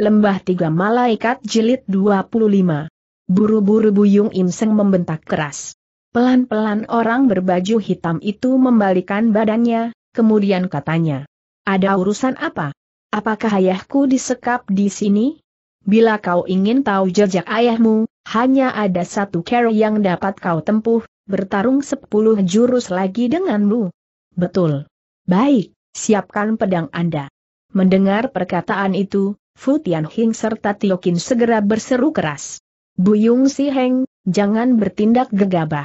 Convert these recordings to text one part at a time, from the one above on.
Lembah Tiga Malaikat Jilid 25 Buru-buru Buyung Im membentak keras. Pelan-pelan orang berbaju hitam itu membalikan badannya, kemudian katanya. Ada urusan apa? Apakah ayahku disekap di sini? Bila kau ingin tahu jejak ayahmu, hanya ada satu cara yang dapat kau tempuh, bertarung sepuluh jurus lagi denganmu. Betul. Baik, siapkan pedang Anda. Mendengar perkataan itu, Fu Tianhing serta Kin segera berseru keras. Buyung Si Heng, jangan bertindak gegabah.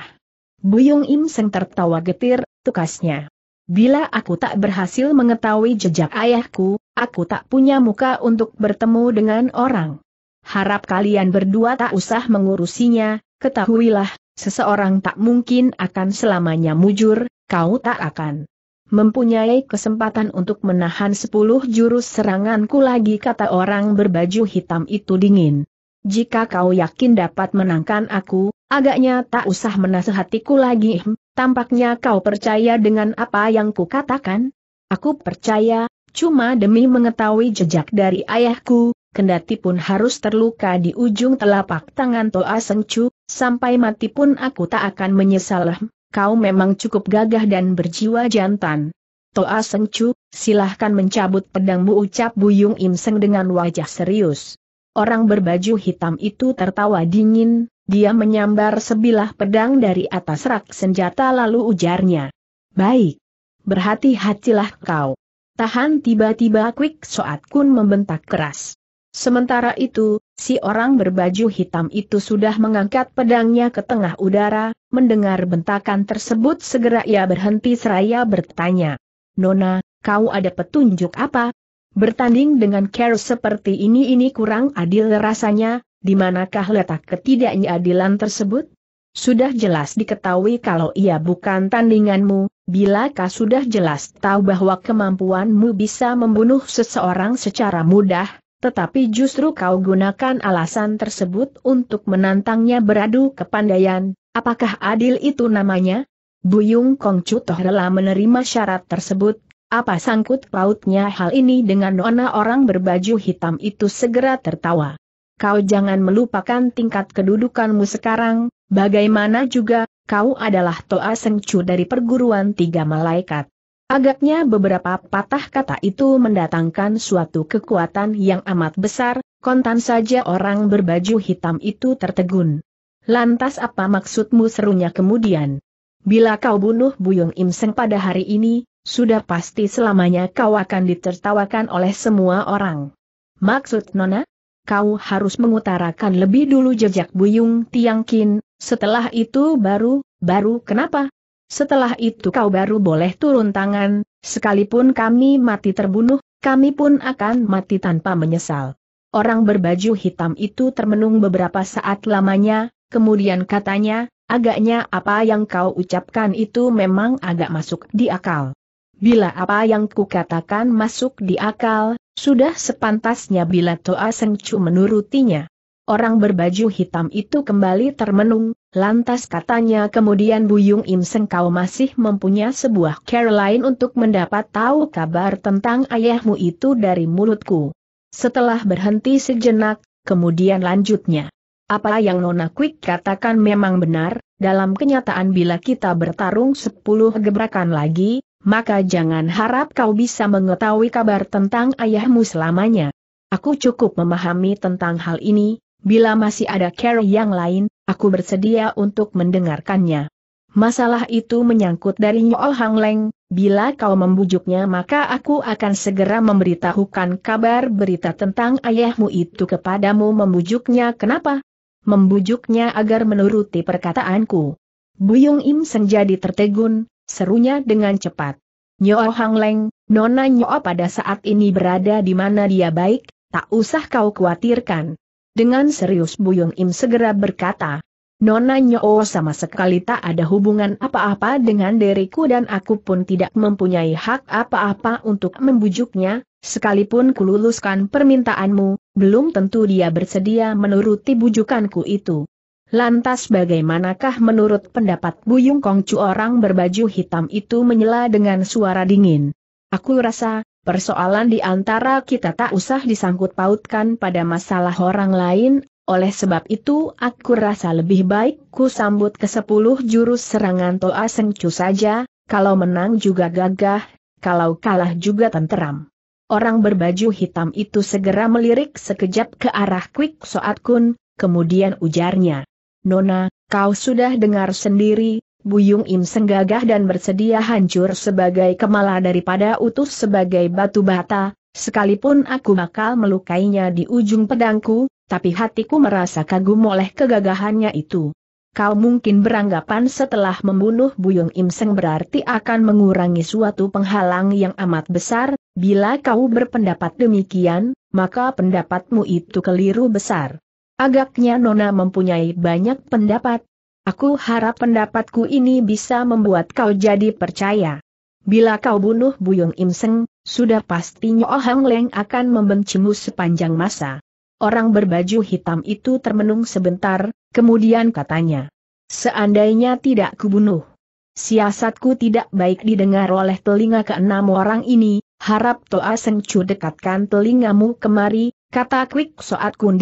Buyung Im Seng tertawa getir, tukasnya. Bila aku tak berhasil mengetahui jejak ayahku, aku tak punya muka untuk bertemu dengan orang. Harap kalian berdua tak usah mengurusinya, ketahuilah, seseorang tak mungkin akan selamanya mujur, kau tak akan mempunyai kesempatan untuk menahan sepuluh jurus seranganku lagi kata orang berbaju hitam itu dingin. Jika kau yakin dapat menangkan aku, agaknya tak usah menasehatiku lagi. tampaknya kau percaya dengan apa yang kukatakan? Aku percaya, cuma demi mengetahui jejak dari ayahku, kendati pun harus terluka di ujung telapak tangan Toa Sengcu, sampai mati pun aku tak akan menyesal kau memang cukup gagah dan berjiwa jantan. Toa Seng silahkan mencabut pedangmu ucap Buyung Im dengan wajah serius. Orang berbaju hitam itu tertawa dingin, dia menyambar sebilah pedang dari atas rak senjata lalu ujarnya. Baik. Berhati-hatilah kau. Tahan tiba-tiba Quick Soat Kun membentak keras. Sementara itu, si orang berbaju hitam itu sudah mengangkat pedangnya ke tengah udara, mendengar bentakan tersebut segera ia berhenti seraya bertanya. Nona, kau ada petunjuk apa? Bertanding dengan care seperti ini ini kurang adil rasanya, di manakah letak ketidakadilan tersebut? Sudah jelas diketahui kalau ia bukan tandinganmu, bila kau sudah jelas tahu bahwa kemampuanmu bisa membunuh seseorang secara mudah, tetapi justru kau gunakan alasan tersebut untuk menantangnya beradu kepandaian, apakah adil itu namanya? Buyung Kong toh rela menerima syarat tersebut, apa sangkut pautnya hal ini dengan nona orang berbaju hitam itu segera tertawa. Kau jangan melupakan tingkat kedudukanmu sekarang, bagaimana juga, kau adalah Toa Sengcu dari perguruan tiga malaikat. Agaknya beberapa patah kata itu mendatangkan suatu kekuatan yang amat besar, kontan saja orang berbaju hitam itu tertegun. Lantas apa maksudmu serunya kemudian? Bila kau bunuh Buyung Im pada hari ini, sudah pasti selamanya kau akan ditertawakan oleh semua orang. Maksud Nona? Kau harus mengutarakan lebih dulu jejak Buyung Tiangkin, setelah itu baru, baru kenapa? setelah itu kau baru boleh turun tangan, sekalipun kami mati terbunuh, kami pun akan mati tanpa menyesal. Orang berbaju hitam itu termenung beberapa saat lamanya, kemudian katanya, agaknya apa yang kau ucapkan itu memang agak masuk di akal. Bila apa yang kukatakan masuk di akal, sudah sepantasnya bila Toa Sengcu menurutinya. Orang berbaju hitam itu kembali termenung, lantas katanya kemudian Buyung Im Seng kau masih mempunyai sebuah care untuk mendapat tahu kabar tentang ayahmu itu dari mulutku. Setelah berhenti sejenak, kemudian lanjutnya. Apa yang Nona Quick katakan memang benar, dalam kenyataan bila kita bertarung sepuluh gebrakan lagi, maka jangan harap kau bisa mengetahui kabar tentang ayahmu selamanya. Aku cukup memahami tentang hal ini, Bila masih ada care yang lain, aku bersedia untuk mendengarkannya. Masalah itu menyangkut dari Nyo Hang Leng, bila kau membujuknya maka aku akan segera memberitahukan kabar berita tentang ayahmu itu kepadamu membujuknya kenapa? Membujuknya agar menuruti perkataanku. Buyung Im senjadi tertegun, serunya dengan cepat. Nyo Hang Leng, Nona Nyo pada saat ini berada di mana dia baik, tak usah kau khawatirkan. Dengan serius Buyung Im segera berkata, Nona Nyo sama sekali tak ada hubungan apa-apa dengan diriku dan aku pun tidak mempunyai hak apa-apa untuk membujuknya, sekalipun kululuskan permintaanmu, belum tentu dia bersedia menuruti bujukanku itu. Lantas bagaimanakah menurut pendapat Buyung Kongcu orang berbaju hitam itu menyela dengan suara dingin? Aku rasa, Persoalan di antara kita tak usah disangkut pautkan pada masalah orang lain, oleh sebab itu aku rasa lebih baik ku sambut ke sepuluh jurus serangan Toa Sengcu saja, kalau menang juga gagah, kalau kalah juga tenteram. Orang berbaju hitam itu segera melirik sekejap ke arah Quick Soat Kun, kemudian ujarnya. Nona, kau sudah dengar sendiri, Buyung Im senggagah dan bersedia hancur sebagai kemala daripada utus sebagai batu bata, sekalipun aku bakal melukainya di ujung pedangku, tapi hatiku merasa kagum oleh kegagahannya itu. Kau mungkin beranggapan setelah membunuh Buyung Im Seng berarti akan mengurangi suatu penghalang yang amat besar, bila kau berpendapat demikian, maka pendapatmu itu keliru besar. Agaknya Nona mempunyai banyak pendapat, Aku harap pendapatku ini bisa membuat kau jadi percaya. Bila kau bunuh Buyung Imseng, sudah pasti Nyo Hang Leng akan membencimu sepanjang masa. Orang berbaju hitam itu termenung sebentar, kemudian katanya. Seandainya tidak kubunuh. Siasatku tidak baik didengar oleh telinga keenam orang ini, harap Toa Seng dekatkan telingamu kemari, kata Kwik Soat Kun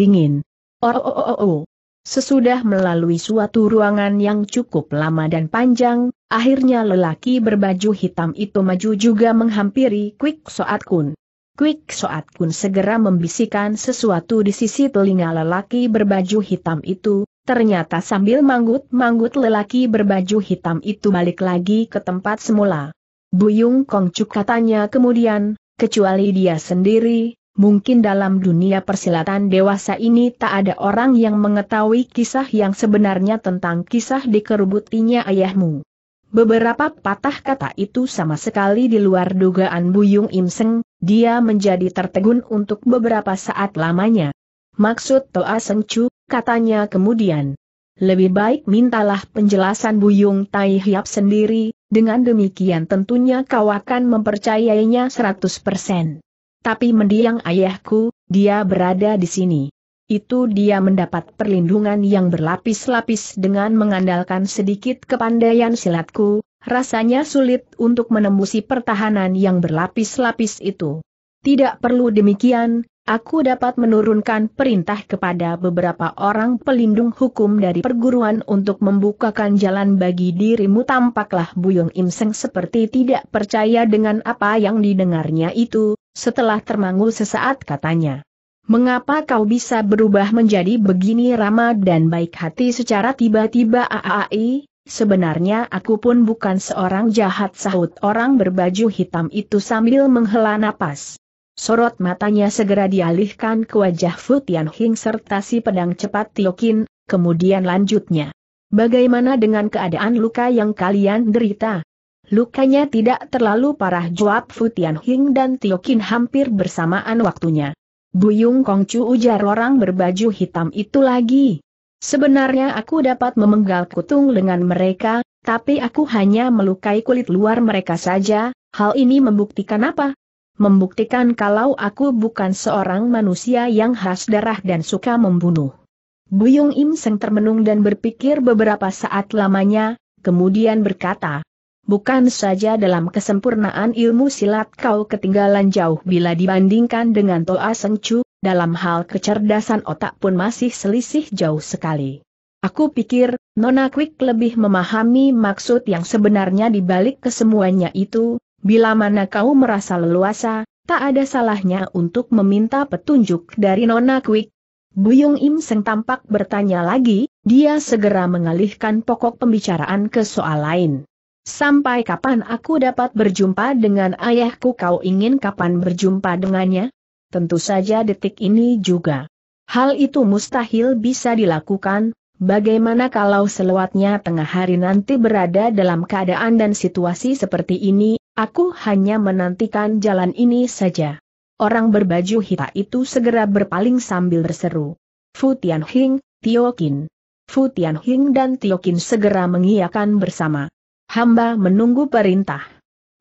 Oh, oh, oh, oh, oh. Sesudah melalui suatu ruangan yang cukup lama dan panjang, akhirnya lelaki berbaju hitam itu maju juga menghampiri Quick Soat Kun. Quick Soat Kun segera membisikkan sesuatu di sisi telinga lelaki berbaju hitam itu, ternyata sambil manggut-manggut lelaki berbaju hitam itu balik lagi ke tempat semula. Buyung Kongcuk katanya kemudian, kecuali dia sendiri, Mungkin dalam dunia persilatan dewasa ini tak ada orang yang mengetahui kisah yang sebenarnya tentang kisah dikerubutinya ayahmu. Beberapa patah kata itu sama sekali di luar dugaan Buyung Im dia menjadi tertegun untuk beberapa saat lamanya. Maksud Toa Sengcu, katanya kemudian. Lebih baik mintalah penjelasan Buyung Tai Hiap sendiri, dengan demikian tentunya kau akan mempercayainya 100%. Tapi mendiang ayahku, dia berada di sini. Itu dia mendapat perlindungan yang berlapis-lapis dengan mengandalkan sedikit kepandaian silatku, rasanya sulit untuk menembusi pertahanan yang berlapis-lapis itu. Tidak perlu demikian, aku dapat menurunkan perintah kepada beberapa orang pelindung hukum dari perguruan untuk membukakan jalan bagi dirimu tampaklah Buyung Im seperti tidak percaya dengan apa yang didengarnya itu, setelah termangu sesaat katanya. Mengapa kau bisa berubah menjadi begini ramah dan baik hati secara tiba-tiba aai? Sebenarnya aku pun bukan seorang jahat sahut orang berbaju hitam itu sambil menghela napas. Sorot matanya segera dialihkan ke wajah Fu Tianhing serta si pedang cepat Tiokin, kemudian lanjutnya. Bagaimana dengan keadaan luka yang kalian derita? Lukanya tidak terlalu parah jawab Fu Tianhing dan Tiokin hampir bersamaan waktunya. Buyung Chu ujar orang berbaju hitam itu lagi. Sebenarnya aku dapat memenggal kutung dengan mereka, tapi aku hanya melukai kulit luar mereka saja, hal ini membuktikan apa? membuktikan kalau aku bukan seorang manusia yang khas darah dan suka membunuh. Buyung Im Seng termenung dan berpikir beberapa saat lamanya, kemudian berkata, Bukan saja dalam kesempurnaan ilmu silat kau ketinggalan jauh bila dibandingkan dengan Toa Seng Chu, dalam hal kecerdasan otak pun masih selisih jauh sekali. Aku pikir, Nona Quick lebih memahami maksud yang sebenarnya dibalik kesemuanya itu, Bila mana kau merasa leluasa, tak ada salahnya untuk meminta petunjuk dari Nona Quick. Buyung Im Seng tampak bertanya lagi, dia segera mengalihkan pokok pembicaraan ke soal lain. Sampai kapan aku dapat berjumpa dengan ayahku kau ingin kapan berjumpa dengannya? Tentu saja detik ini juga. Hal itu mustahil bisa dilakukan, bagaimana kalau selewatnya tengah hari nanti berada dalam keadaan dan situasi seperti ini, Aku hanya menantikan jalan ini saja. Orang berbaju hitam itu segera berpaling sambil berseru. Fu Tianhing, Tiokin. Fu Tianhing dan Tiokin segera mengiyakan bersama. Hamba menunggu perintah.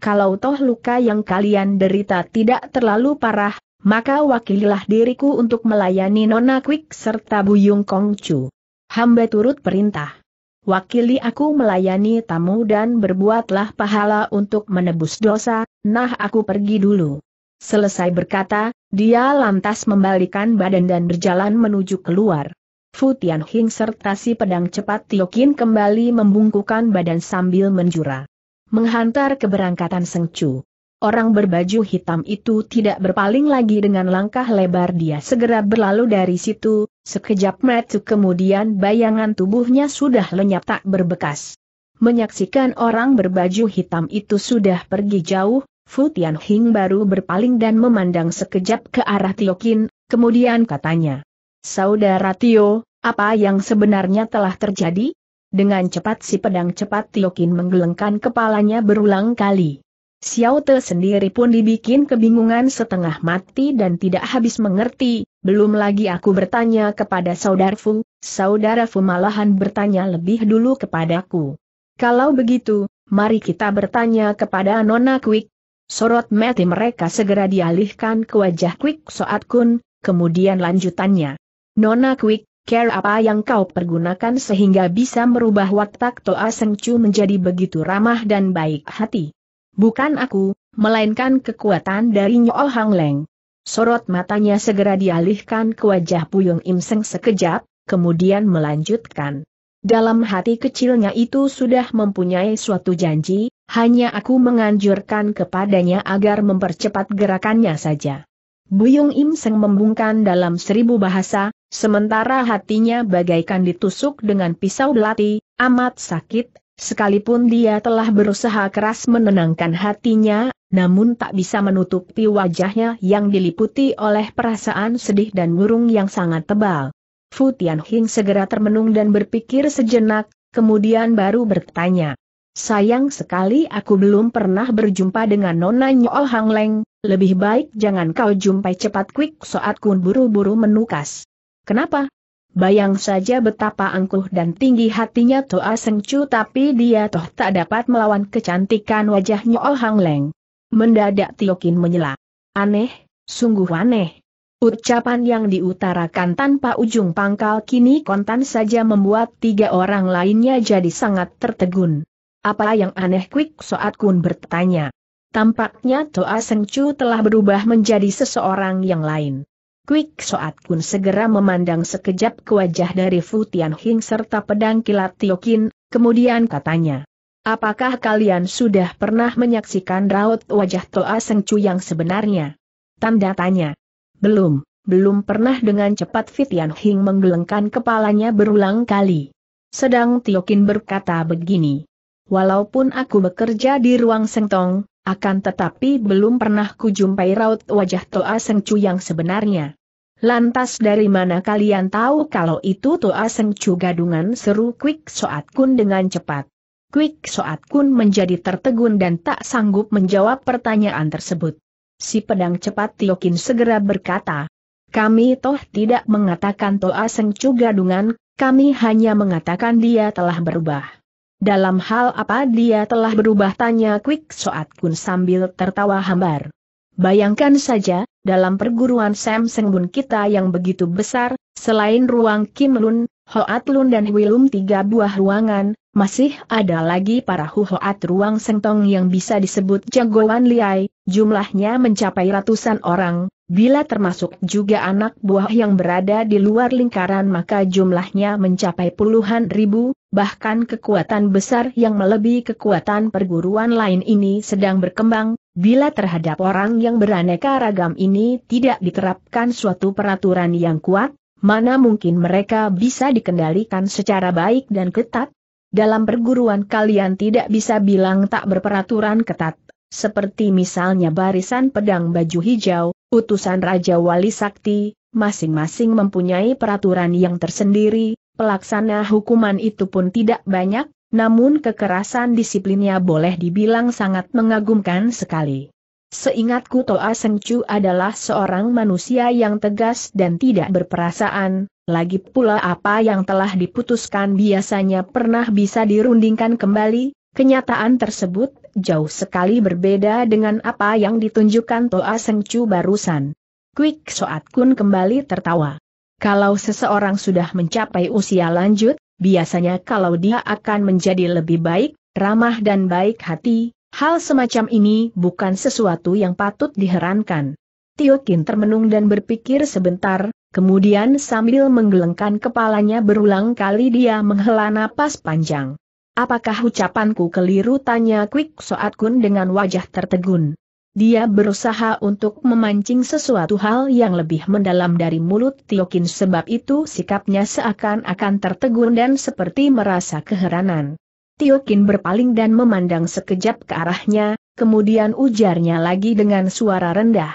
Kalau toh luka yang kalian derita tidak terlalu parah, maka wakililah diriku untuk melayani Nona Quick serta Buyung Kongcu. Hamba turut perintah wakili aku melayani tamu dan berbuatlah pahala untuk menebus dosa, nah aku pergi dulu. Selesai berkata, dia lantas membalikan badan dan berjalan menuju keluar. Futian Hing serta si pedang cepat Tiokin kembali membungkukan badan sambil menjura. Menghantar keberangkatan Sengcu orang berbaju hitam itu tidak berpaling lagi dengan langkah lebar dia segera berlalu dari situ, sekejap metu kemudian bayangan tubuhnya sudah lenyap tak berbekas. Menyaksikan orang berbaju hitam itu sudah pergi jauh, Fu Tian Hing baru berpaling dan memandang sekejap ke arah Tio kemudian katanya, Saudara Tio, apa yang sebenarnya telah terjadi? Dengan cepat si pedang cepat Tio menggelengkan kepalanya berulang kali. Xiao Te sendiri pun dibikin kebingungan setengah mati dan tidak habis mengerti, belum lagi aku bertanya kepada saudara Fu, saudara Fu malahan bertanya lebih dulu kepadaku. Kalau begitu, mari kita bertanya kepada Nona Quick. Sorot mati mereka segera dialihkan ke wajah Quick Soat Kun, kemudian lanjutannya. Nona Quick, care apa yang kau pergunakan sehingga bisa merubah watak Toa Sengcu menjadi begitu ramah dan baik hati? Bukan aku, melainkan kekuatan dari Nyo Hang Leng. Sorot matanya segera dialihkan ke wajah Puyung Im Seng sekejap, kemudian melanjutkan. Dalam hati kecilnya itu sudah mempunyai suatu janji, hanya aku menganjurkan kepadanya agar mempercepat gerakannya saja. Buyung Im Seng membungkam dalam seribu bahasa, sementara hatinya bagaikan ditusuk dengan pisau belati, amat sakit, Sekalipun dia telah berusaha keras menenangkan hatinya, namun tak bisa menutupi wajahnya yang diliputi oleh perasaan sedih dan murung yang sangat tebal. Fu Tianhing segera termenung dan berpikir sejenak, kemudian baru bertanya. Sayang sekali aku belum pernah berjumpa dengan Nona Nyo Hang Leng, lebih baik jangan kau jumpai cepat quick saat kun buru-buru menukas. Kenapa? Bayang saja betapa angkuh dan tinggi hatinya Toa Seng tapi dia toh tak dapat melawan kecantikan wajahnya Oh Hang Leng. Mendadak Tiokin menyela. Aneh, sungguh aneh. Ucapan yang diutarakan tanpa ujung pangkal kini kontan saja membuat tiga orang lainnya jadi sangat tertegun. Apa yang aneh Quick Soat Kun bertanya. Tampaknya Toa Seng telah berubah menjadi seseorang yang lain. Quick Soat Kun segera memandang sekejap ke wajah dari Fu Tian Hing serta pedang kilat Tiokin, kemudian katanya. Apakah kalian sudah pernah menyaksikan raut wajah Toa Seng Chu yang sebenarnya? Tanda tanya. Belum, belum pernah dengan cepat Fu Hing menggelengkan kepalanya berulang kali. Sedang Tiokin berkata begini. Walaupun aku bekerja di ruang Tong." akan tetapi belum pernah kujumpai raut wajah Toa Sengcu yang sebenarnya. Lantas dari mana kalian tahu kalau itu Toa Sengcu gadungan seru Quick Soat Kun dengan cepat. Quick Soat Kun menjadi tertegun dan tak sanggup menjawab pertanyaan tersebut. Si pedang cepat Tiokin segera berkata, kami toh tidak mengatakan Toa Sengcu gadungan, kami hanya mengatakan dia telah berubah. Dalam hal apa dia telah berubah tanya Quick Soat Kun sambil tertawa hambar. Bayangkan saja, dalam perguruan Sam Sengbun kita yang begitu besar, selain ruang Kim Lun, Hoat Lun dan Wilum tiga buah ruangan, masih ada lagi para Hoat ruang Sengtong yang bisa disebut jagoan liai, Jumlahnya mencapai ratusan orang, bila termasuk juga anak buah yang berada di luar lingkaran maka jumlahnya mencapai puluhan ribu, bahkan kekuatan besar yang melebihi kekuatan perguruan lain ini sedang berkembang, bila terhadap orang yang beraneka ragam ini tidak diterapkan suatu peraturan yang kuat, mana mungkin mereka bisa dikendalikan secara baik dan ketat? Dalam perguruan kalian tidak bisa bilang tak berperaturan ketat, seperti misalnya barisan pedang baju hijau, utusan Raja Wali Sakti, masing-masing mempunyai peraturan yang tersendiri, pelaksana hukuman itu pun tidak banyak, namun kekerasan disiplinnya boleh dibilang sangat mengagumkan sekali. Seingatku Toa Sengcu adalah seorang manusia yang tegas dan tidak berperasaan, lagi pula apa yang telah diputuskan biasanya pernah bisa dirundingkan kembali, kenyataan tersebut jauh sekali berbeda dengan apa yang ditunjukkan Toa Seng barusan. Quick Soat Kun kembali tertawa. Kalau seseorang sudah mencapai usia lanjut, biasanya kalau dia akan menjadi lebih baik, ramah dan baik hati, hal semacam ini bukan sesuatu yang patut diherankan. Tio Kin termenung dan berpikir sebentar, kemudian sambil menggelengkan kepalanya berulang kali dia menghela napas panjang. Apakah ucapanku keliru tanya Quick Soat Kun dengan wajah tertegun. Dia berusaha untuk memancing sesuatu hal yang lebih mendalam dari mulut Tiokin sebab itu sikapnya seakan-akan tertegun dan seperti merasa keheranan. Tiokin berpaling dan memandang sekejap ke arahnya, kemudian ujarnya lagi dengan suara rendah.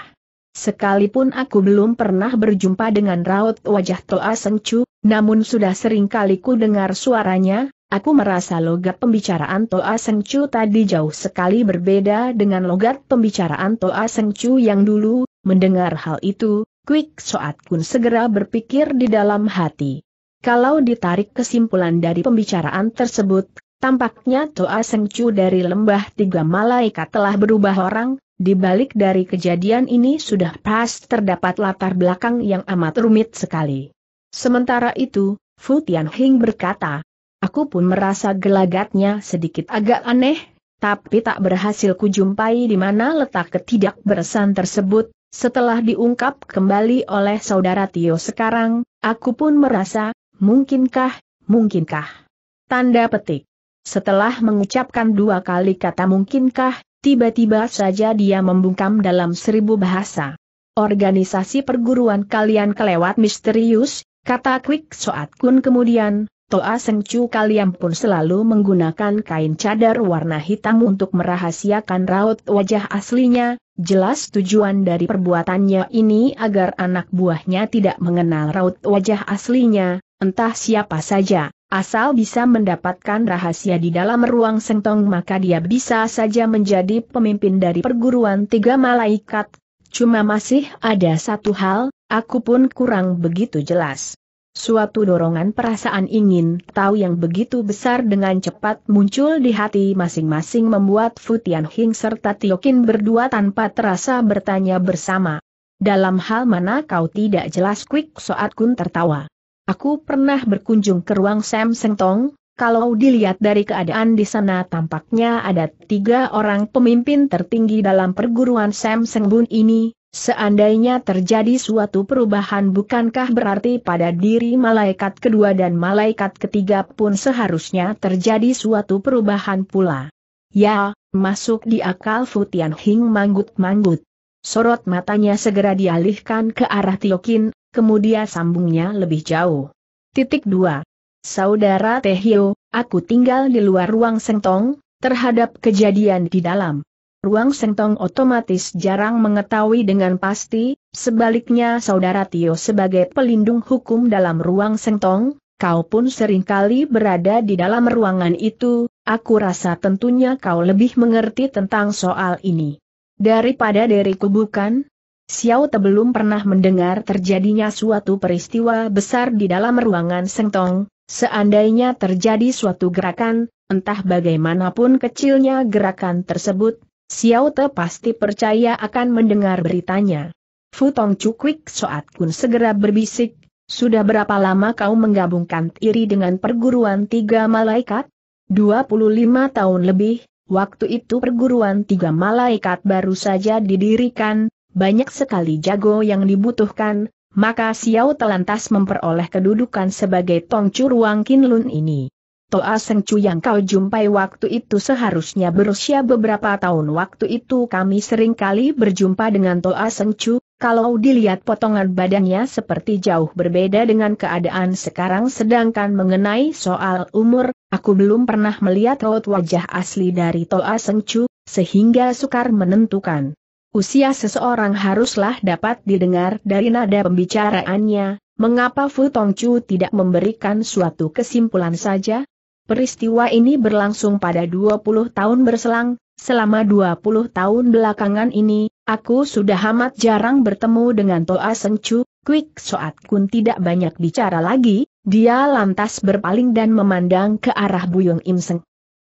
Sekalipun aku belum pernah berjumpa dengan raut wajah Toa Sengcu, namun sudah sering kali ku dengar suaranya, Aku merasa logat pembicaraan Toa Seng Chu tadi jauh sekali berbeda dengan logat pembicaraan Toa Seng Chu yang dulu, mendengar hal itu, Quick Soat Kun segera berpikir di dalam hati. Kalau ditarik kesimpulan dari pembicaraan tersebut, tampaknya Toa Seng Chu dari lembah tiga malaikat telah berubah orang, di balik dari kejadian ini sudah pas terdapat latar belakang yang amat rumit sekali. Sementara itu, Fu Tian Hing berkata, Aku pun merasa gelagatnya sedikit agak aneh, tapi tak berhasil kujumpai di mana letak ketidakberesan tersebut. Setelah diungkap kembali oleh saudara Tio sekarang, aku pun merasa, mungkinkah, mungkinkah. Tanda petik. Setelah mengucapkan dua kali kata mungkinkah, tiba-tiba saja dia membungkam dalam seribu bahasa. Organisasi perguruan kalian kelewat misterius, kata Quick Soat Kun kemudian, Toa Sengcu Kalian pun selalu menggunakan kain cadar warna hitam untuk merahasiakan raut wajah aslinya, jelas tujuan dari perbuatannya ini agar anak buahnya tidak mengenal raut wajah aslinya, entah siapa saja. Asal bisa mendapatkan rahasia di dalam ruang sentong maka dia bisa saja menjadi pemimpin dari perguruan tiga malaikat. Cuma masih ada satu hal, aku pun kurang begitu jelas. Suatu dorongan perasaan ingin tahu yang begitu besar dengan cepat muncul di hati masing-masing membuat Futian Hing serta Tiokin berdua tanpa terasa bertanya bersama. Dalam hal mana kau tidak jelas Quick Soat Kun tertawa. Aku pernah berkunjung ke ruang Sam Seng Tong, kalau dilihat dari keadaan di sana tampaknya ada tiga orang pemimpin tertinggi dalam perguruan Sam Seng Bun ini, Seandainya terjadi suatu perubahan bukankah berarti pada diri malaikat kedua dan malaikat ketiga pun seharusnya terjadi suatu perubahan pula. Ya, masuk di akal Futian Hing manggut-manggut. Sorot matanya segera dialihkan ke arah Tiokin, kemudian sambungnya lebih jauh. Titik 2. Saudara Tehio, aku tinggal di luar ruang sentong, terhadap kejadian di dalam. Ruang Sengtong otomatis jarang mengetahui dengan pasti, sebaliknya saudara Tio sebagai pelindung hukum dalam ruang Sengtong, kau pun seringkali berada di dalam ruangan itu, aku rasa tentunya kau lebih mengerti tentang soal ini. Daripada diriku bukan? Xiao Te belum pernah mendengar terjadinya suatu peristiwa besar di dalam ruangan Sengtong, seandainya terjadi suatu gerakan, entah bagaimanapun kecilnya gerakan tersebut, Xiao Te pasti percaya akan mendengar beritanya. Futong Cukwik Soat Kun segera berbisik, sudah berapa lama kau menggabungkan Tiri dengan perguruan tiga malaikat? 25 tahun lebih, waktu itu perguruan tiga malaikat baru saja didirikan, banyak sekali jago yang dibutuhkan, maka Xiao telantas memperoleh kedudukan sebagai Tongcu Ruang Kinlun ini. Toa Seng Cu yang kau jumpai waktu itu seharusnya berusia beberapa tahun waktu itu kami sering kali berjumpa dengan Toa Seng Cu, kalau dilihat potongan badannya seperti jauh berbeda dengan keadaan sekarang sedangkan mengenai soal umur, aku belum pernah melihat raut wajah asli dari Toa Seng Cu, sehingga sukar menentukan. Usia seseorang haruslah dapat didengar dari nada pembicaraannya, mengapa Fu Tong Tongcu tidak memberikan suatu kesimpulan saja? Peristiwa ini berlangsung pada 20 tahun berselang, selama 20 tahun belakangan ini, aku sudah amat jarang bertemu dengan Toa Sengcu, Quick Soat Kun tidak banyak bicara lagi, dia lantas berpaling dan memandang ke arah Buyung Im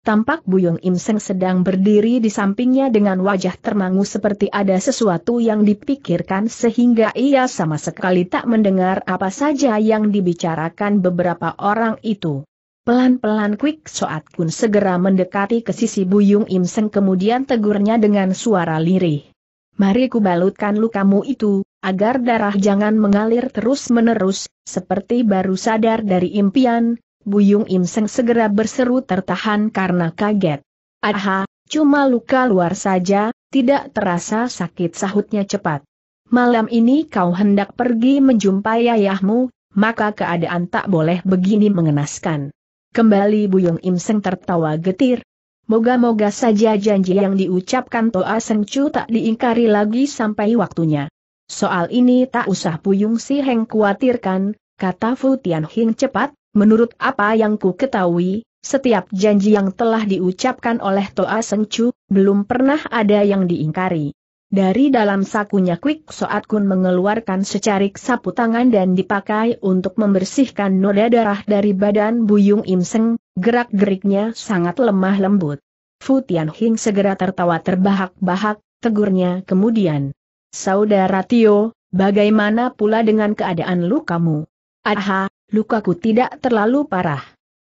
Tampak Buyung Im sedang berdiri di sampingnya dengan wajah termangu seperti ada sesuatu yang dipikirkan sehingga ia sama sekali tak mendengar apa saja yang dibicarakan beberapa orang itu. Pelan-pelan Quick Soat Kun segera mendekati ke sisi Buyung Im Seng kemudian tegurnya dengan suara lirih. Mari kubalutkan balutkan lukamu itu, agar darah jangan mengalir terus-menerus, seperti baru sadar dari impian, Buyung Im Seng segera berseru tertahan karena kaget. Aha, cuma luka luar saja, tidak terasa sakit sahutnya cepat. Malam ini kau hendak pergi menjumpai ayahmu, maka keadaan tak boleh begini mengenaskan. Kembali Buyung Im Seng tertawa getir. Moga-moga saja janji yang diucapkan Toa Seng Chu tak diingkari lagi sampai waktunya. Soal ini tak usah Buyung Si Heng khawatirkan, kata Fu Tian Hing cepat, menurut apa yang ku ketahui, setiap janji yang telah diucapkan oleh Toa Seng Chu, belum pernah ada yang diingkari. Dari dalam sakunya Quick Soat Kun mengeluarkan secarik sapu tangan dan dipakai untuk membersihkan noda darah dari badan Buyung Im Seng, gerak-geriknya sangat lemah lembut. Fu Tian Hing segera tertawa terbahak-bahak, tegurnya kemudian. Saudara Tio, bagaimana pula dengan keadaan lukamu? Aha, lukaku tidak terlalu parah.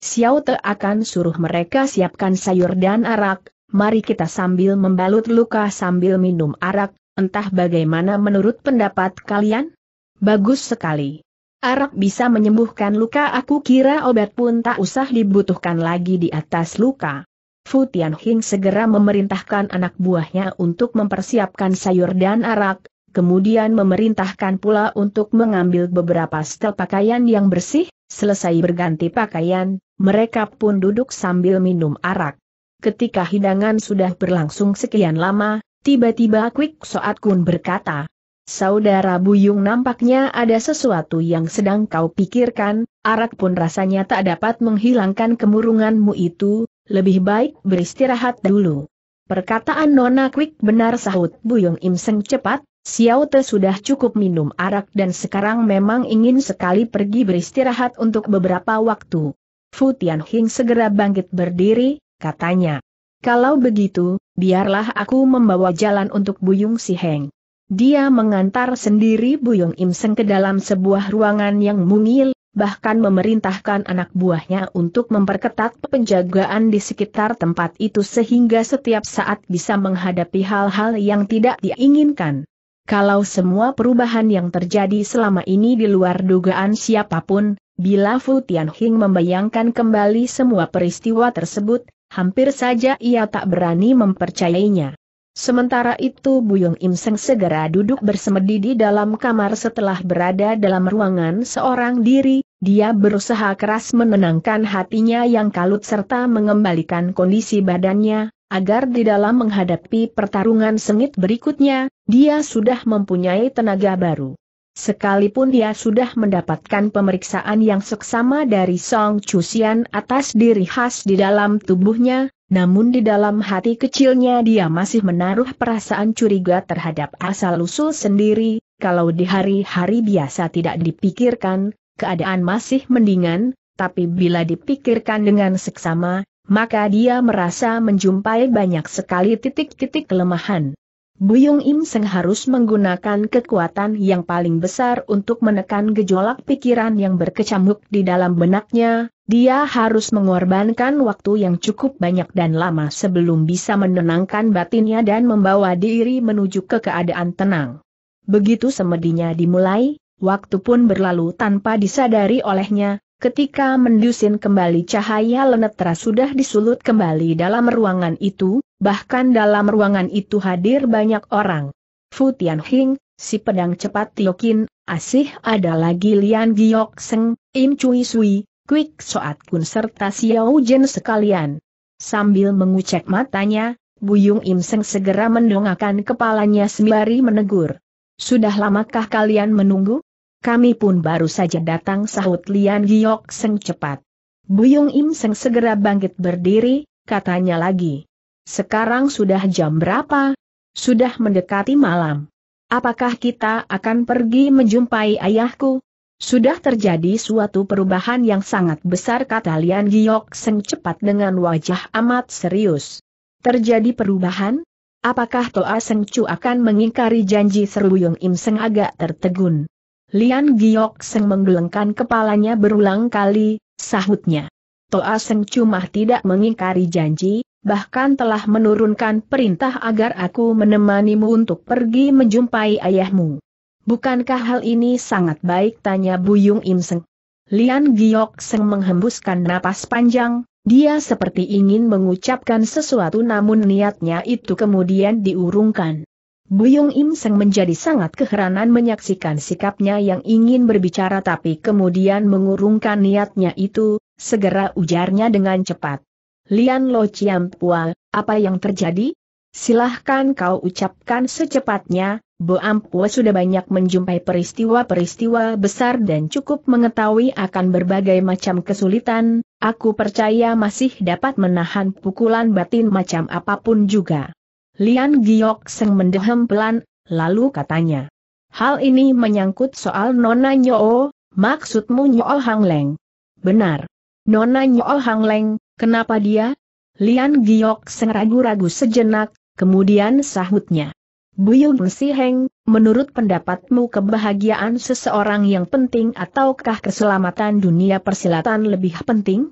Xiao Te akan suruh mereka siapkan sayur dan arak, mari kita sambil membalut luka sambil minum arak, entah bagaimana menurut pendapat kalian? Bagus sekali. Arak bisa menyembuhkan luka aku kira obat pun tak usah dibutuhkan lagi di atas luka. Fu Tianhing segera memerintahkan anak buahnya untuk mempersiapkan sayur dan arak, kemudian memerintahkan pula untuk mengambil beberapa setel pakaian yang bersih, selesai berganti pakaian, mereka pun duduk sambil minum arak. Ketika hidangan sudah berlangsung sekian lama, tiba-tiba Kwik Soat Kun berkata, Saudara Buyung nampaknya ada sesuatu yang sedang kau pikirkan, arak pun rasanya tak dapat menghilangkan kemurunganmu itu, lebih baik beristirahat dulu. Perkataan Nona Quick benar sahut Buyung Imseng cepat, Xiao Te sudah cukup minum arak dan sekarang memang ingin sekali pergi beristirahat untuk beberapa waktu. Fu Tianhing segera bangkit berdiri, katanya. Kalau begitu, biarlah aku membawa jalan untuk Buyung Siheng. Dia mengantar sendiri Buyung Im Seng ke dalam sebuah ruangan yang mungil, bahkan memerintahkan anak buahnya untuk memperketat penjagaan di sekitar tempat itu sehingga setiap saat bisa menghadapi hal-hal yang tidak diinginkan. Kalau semua perubahan yang terjadi selama ini di luar dugaan siapapun, bila Fu Tianhing membayangkan kembali semua peristiwa tersebut, hampir saja ia tak berani mempercayainya. Sementara itu Buyung Im Seng segera duduk bersemedi di dalam kamar setelah berada dalam ruangan seorang diri, dia berusaha keras menenangkan hatinya yang kalut serta mengembalikan kondisi badannya, agar di dalam menghadapi pertarungan sengit berikutnya, dia sudah mempunyai tenaga baru. Sekalipun dia sudah mendapatkan pemeriksaan yang seksama dari Song Chusian atas diri khas di dalam tubuhnya, namun di dalam hati kecilnya dia masih menaruh perasaan curiga terhadap asal-usul sendiri, kalau di hari-hari biasa tidak dipikirkan, keadaan masih mendingan, tapi bila dipikirkan dengan seksama, maka dia merasa menjumpai banyak sekali titik-titik kelemahan. Buyung Im Seng harus menggunakan kekuatan yang paling besar untuk menekan gejolak pikiran yang berkecamuk di dalam benaknya, dia harus mengorbankan waktu yang cukup banyak dan lama sebelum bisa menenangkan batinnya dan membawa diri menuju ke keadaan tenang. Begitu semedinya dimulai, waktu pun berlalu tanpa disadari olehnya, Ketika mendusin kembali cahaya lenetra sudah disulut kembali dalam ruangan itu, bahkan dalam ruangan itu hadir banyak orang. Fu Tian Hing, si pedang cepat Tiokin, Asih ada lagi Lian Giok Seng, Im Cui Sui, Quick Soat Kun serta Xiao Jin sekalian. Sambil mengucek matanya, Buyung Im Seng segera mendongakkan kepalanya sembari menegur. Sudah lamakah kalian menunggu? Kami pun baru saja datang sahut Lian Giok Seng cepat. Buyung Im Seng segera bangkit berdiri, katanya lagi. Sekarang sudah jam berapa? Sudah mendekati malam. Apakah kita akan pergi menjumpai ayahku? Sudah terjadi suatu perubahan yang sangat besar kata Lian Giok Seng cepat dengan wajah amat serius. Terjadi perubahan? Apakah Toa Seng Chu akan mengingkari janji Seru Yung Im Seng agak tertegun? Lian Giok Seng menggelengkan kepalanya berulang kali, sahutnya. Toa Seng cuma tidak mengingkari janji, bahkan telah menurunkan perintah agar aku menemanimu untuk pergi menjumpai ayahmu. Bukankah hal ini sangat baik tanya Buyung Im Seng. Lian Giok Seng menghembuskan napas panjang, dia seperti ingin mengucapkan sesuatu namun niatnya itu kemudian diurungkan. Buyung Im Seng menjadi sangat keheranan menyaksikan sikapnya yang ingin berbicara tapi kemudian mengurungkan niatnya itu, segera ujarnya dengan cepat. Lian Lo Chiam Pua, apa yang terjadi? Silahkan kau ucapkan secepatnya, Bu Bo Ampua sudah banyak menjumpai peristiwa-peristiwa besar dan cukup mengetahui akan berbagai macam kesulitan, aku percaya masih dapat menahan pukulan batin macam apapun juga. Lian Giok Seng mendehem pelan, lalu katanya. Hal ini menyangkut soal Nona Nyoo, maksudmu Nyool Hang Leng. Benar. Nona Nyool Hang Leng, kenapa dia? Lian Giok Seng ragu-ragu sejenak, kemudian sahutnya. Buyung Si Heng, menurut pendapatmu kebahagiaan seseorang yang penting ataukah keselamatan dunia persilatan lebih penting?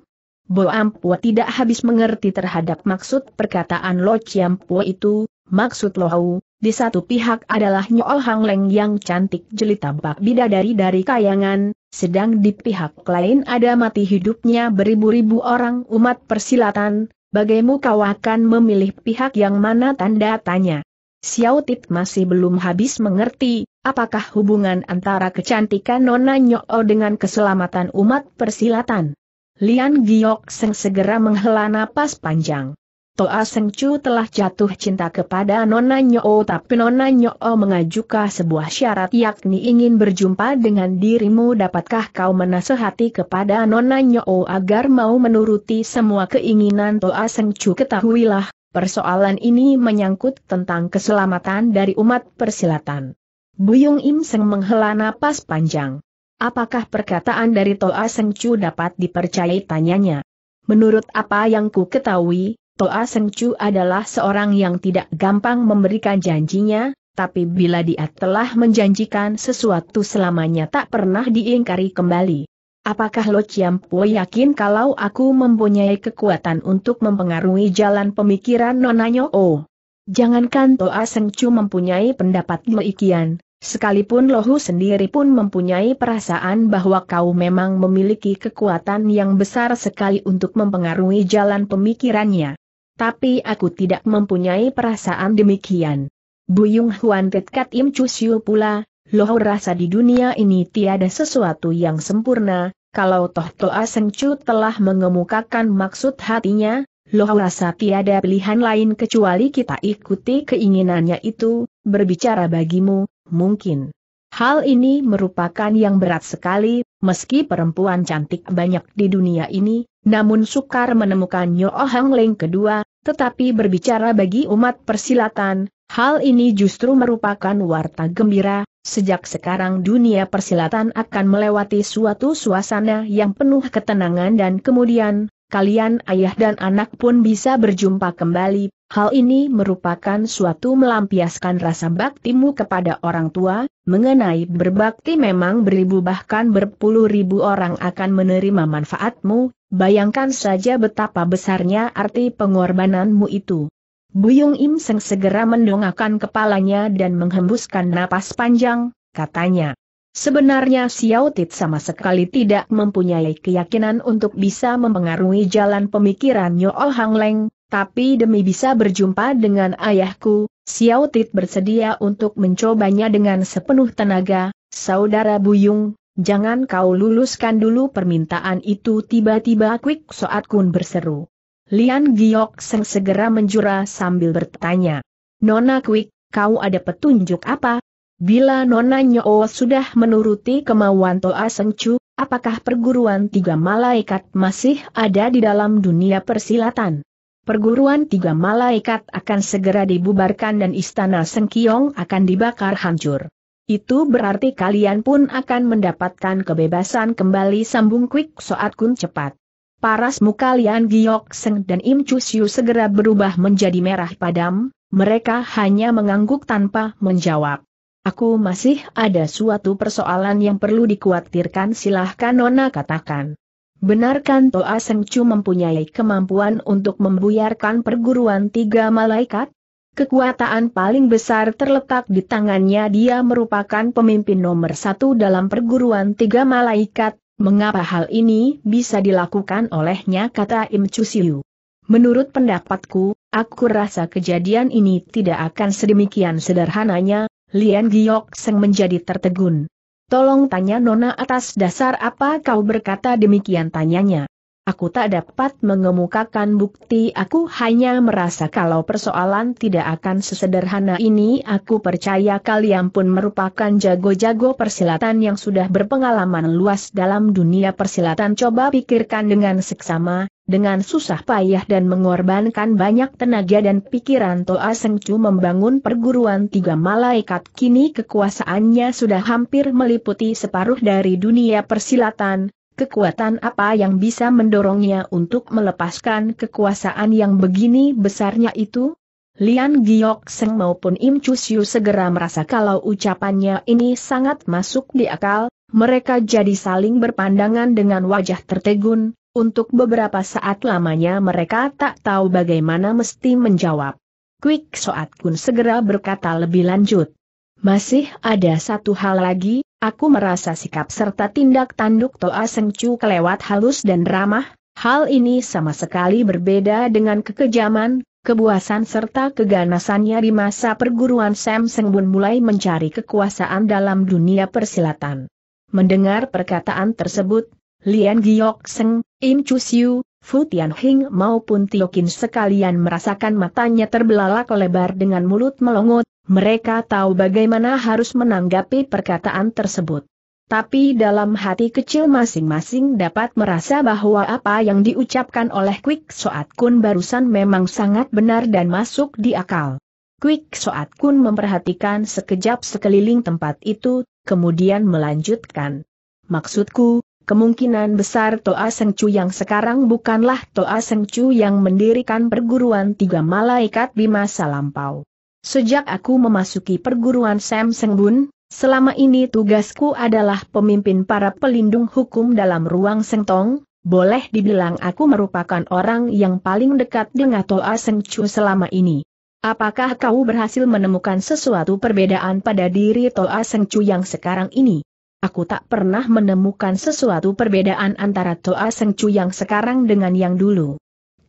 Bo Ampua tidak habis mengerti terhadap maksud perkataan Lo Chiampua itu, maksud Lohau, di satu pihak adalah Nyol oh Hang Leng yang cantik jelita bak bidadari dari kayangan, sedang di pihak lain ada mati hidupnya beribu-ribu orang umat persilatan, bagaimu kau akan memilih pihak yang mana tanda tanya. Xiao Tit masih belum habis mengerti, apakah hubungan antara kecantikan Nona Nyol oh dengan keselamatan umat persilatan. Lian Giok Seng segera menghela napas panjang. Toa Seng Chu telah jatuh cinta kepada Nona Nyo tapi Nona Nyo mengajukan sebuah syarat yakni ingin berjumpa dengan dirimu dapatkah kau menasehati kepada Nona Nyo agar mau menuruti semua keinginan Toa Seng Chu ketahuilah, persoalan ini menyangkut tentang keselamatan dari umat persilatan. Buyung Im Seng menghela napas panjang. Apakah perkataan dari Toa Seng Chu dapat dipercayai tanyanya? Menurut apa yang ku ketahui, Toa Seng Chu adalah seorang yang tidak gampang memberikan janjinya, tapi bila dia telah menjanjikan sesuatu selamanya tak pernah diingkari kembali. Apakah Lo Chiam Po yakin kalau aku mempunyai kekuatan untuk mempengaruhi jalan pemikiran Nonanyo? Oh, jangankan Toa Seng Chu mempunyai pendapat demikian, Sekalipun Lohu sendiri pun mempunyai perasaan bahwa kau memang memiliki kekuatan yang besar sekali untuk mempengaruhi jalan pemikirannya. Tapi aku tidak mempunyai perasaan demikian. Buyung Huan Tetkat Im Chusyu pula, Lohu rasa di dunia ini tiada sesuatu yang sempurna, kalau Toh Toa Seng Chu telah mengemukakan maksud hatinya, Lohu rasa tiada pilihan lain kecuali kita ikuti keinginannya itu, berbicara bagimu, mungkin. Hal ini merupakan yang berat sekali, meski perempuan cantik banyak di dunia ini, namun sukar menemukan Nyo Hang Leng kedua, tetapi berbicara bagi umat persilatan, hal ini justru merupakan warta gembira, sejak sekarang dunia persilatan akan melewati suatu suasana yang penuh ketenangan dan kemudian, kalian ayah dan anak pun bisa berjumpa kembali, Hal ini merupakan suatu melampiaskan rasa baktimu kepada orang tua, mengenai berbakti memang beribu bahkan berpuluh ribu orang akan menerima manfaatmu, bayangkan saja betapa besarnya arti pengorbananmu itu. Buyung Im Seng segera mendongakkan kepalanya dan menghembuskan napas panjang, katanya. Sebenarnya Xiao Tit sama sekali tidak mempunyai keyakinan untuk bisa mempengaruhi jalan pemikiran Nyo Ol Hang Leng, tapi demi bisa berjumpa dengan ayahku, Xiao Tit bersedia untuk mencobanya dengan sepenuh tenaga, saudara Buyung, jangan kau luluskan dulu permintaan itu tiba-tiba Kwik Soat Kun berseru. Lian Giok Seng segera menjura sambil bertanya, Nona Quick, kau ada petunjuk apa? Bila Nona Nyo sudah menuruti kemauan Toa Seng Chu, apakah perguruan tiga malaikat masih ada di dalam dunia persilatan? Perguruan tiga malaikat akan segera dibubarkan dan istana Sengkiong akan dibakar hancur. Itu berarti kalian pun akan mendapatkan kebebasan kembali sambung Quick saat Kun cepat. Paras muka Lian Giok Seng dan Im Chusyu segera berubah menjadi merah padam, mereka hanya mengangguk tanpa menjawab. Aku masih ada suatu persoalan yang perlu dikhawatirkan silahkan Nona katakan. Benarkan Toa Seng Chu mempunyai kemampuan untuk membuyarkan perguruan tiga malaikat? Kekuatan paling besar terletak di tangannya dia merupakan pemimpin nomor satu dalam perguruan tiga malaikat, mengapa hal ini bisa dilakukan olehnya kata Im Siu. Menurut pendapatku, aku rasa kejadian ini tidak akan sedemikian sederhananya, Lian Giok Seng menjadi tertegun. Tolong tanya Nona atas dasar apa kau berkata demikian tanyanya. Aku tak dapat mengemukakan bukti aku hanya merasa kalau persoalan tidak akan sesederhana ini aku percaya kalian pun merupakan jago-jago persilatan yang sudah berpengalaman luas dalam dunia persilatan coba pikirkan dengan seksama, dengan susah payah dan mengorbankan banyak tenaga dan pikiran Toa Sengcu membangun perguruan tiga malaikat kini kekuasaannya sudah hampir meliputi separuh dari dunia persilatan, Kekuatan apa yang bisa mendorongnya untuk melepaskan kekuasaan yang begini besarnya itu? Lian Giok Seng maupun Im Chusyu segera merasa kalau ucapannya ini sangat masuk di akal, mereka jadi saling berpandangan dengan wajah tertegun, untuk beberapa saat lamanya mereka tak tahu bagaimana mesti menjawab. Quick Soat Kun segera berkata lebih lanjut. Masih ada satu hal lagi, Aku merasa sikap serta tindak tanduk Toa Seng Chu kelewat halus dan ramah, hal ini sama sekali berbeda dengan kekejaman, kebuasan serta keganasannya di masa perguruan Sam Seng Bun mulai mencari kekuasaan dalam dunia persilatan. Mendengar perkataan tersebut, Lian Giok Seng, Im Chu Siu, Fu Tian Hing maupun Tiokin sekalian merasakan matanya terbelalak lebar dengan mulut melongot, mereka tahu bagaimana harus menanggapi perkataan tersebut. Tapi dalam hati kecil masing-masing dapat merasa bahwa apa yang diucapkan oleh Quick Soat Kun barusan memang sangat benar dan masuk di akal. Quick Soat Kun memperhatikan sekejap sekeliling tempat itu, kemudian melanjutkan. Maksudku, kemungkinan besar Toa Seng Chu yang sekarang bukanlah Toa Seng Chu yang mendirikan perguruan tiga malaikat di masa lampau. Sejak aku memasuki perguruan Sam Sengbun, selama ini tugasku adalah pemimpin para pelindung hukum dalam ruang Sengtong, boleh dibilang aku merupakan orang yang paling dekat dengan Toa Seng Chu selama ini. Apakah kau berhasil menemukan sesuatu perbedaan pada diri Toa Seng Chu yang sekarang ini? Aku tak pernah menemukan sesuatu perbedaan antara Toa Seng Chu yang sekarang dengan yang dulu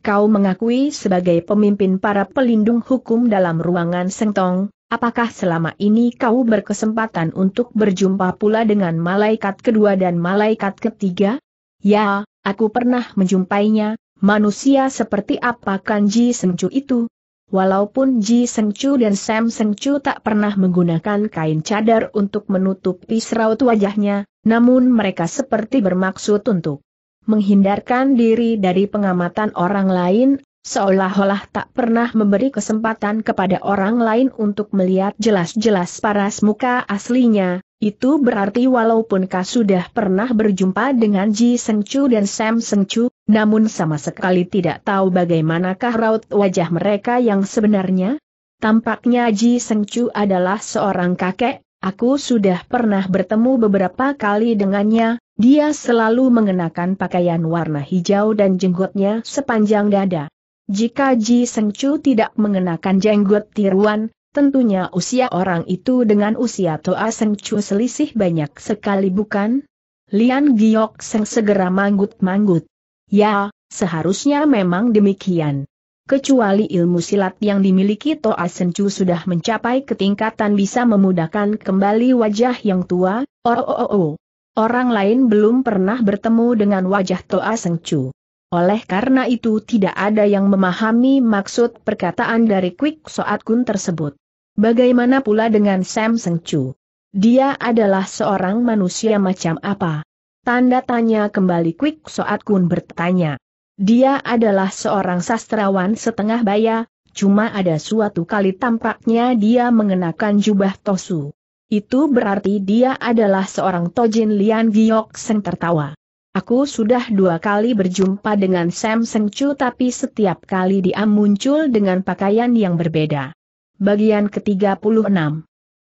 kau mengakui sebagai pemimpin para pelindung hukum dalam ruangan sengtong, apakah selama ini kau berkesempatan untuk berjumpa pula dengan malaikat kedua dan malaikat ketiga? Ya, aku pernah menjumpainya, manusia seperti apa kan Ji Sengcu itu? Walaupun Ji Sengcu dan Sam Sengcu tak pernah menggunakan kain cadar untuk menutupi seraut wajahnya, namun mereka seperti bermaksud untuk menghindarkan diri dari pengamatan orang lain, seolah-olah tak pernah memberi kesempatan kepada orang lain untuk melihat jelas-jelas paras muka aslinya, itu berarti walaupun Ka sudah pernah berjumpa dengan Ji Seng Chu dan Sam Seng Chu, namun sama sekali tidak tahu bagaimanakah raut wajah mereka yang sebenarnya. Tampaknya Ji Seng Chu adalah seorang kakek, aku sudah pernah bertemu beberapa kali dengannya, dia selalu mengenakan pakaian warna hijau dan jenggotnya sepanjang dada. Jika Ji Seng Chu tidak mengenakan jenggot tiruan, tentunya usia orang itu dengan usia Toa Seng Chu selisih banyak sekali bukan? Lian Giok Seng segera manggut-manggut. Ya, seharusnya memang demikian. Kecuali ilmu silat yang dimiliki Toa Sencu sudah mencapai ketingkatan bisa memudahkan kembali wajah yang tua, oh oh oh oh. Orang lain belum pernah bertemu dengan wajah Toa Sengcu. Oleh karena itu tidak ada yang memahami maksud perkataan dari Quick Soat Kun tersebut. Bagaimana pula dengan Sam Sengcu? Dia adalah seorang manusia macam apa? Tanda tanya kembali Quick Soat Kun bertanya. Dia adalah seorang sastrawan setengah baya, cuma ada suatu kali tampaknya dia mengenakan jubah tosu. Itu berarti dia adalah seorang Tojin Lian Giok Seng tertawa. Aku sudah dua kali berjumpa dengan Sam Seng Chu tapi setiap kali dia muncul dengan pakaian yang berbeda. Bagian ke-36.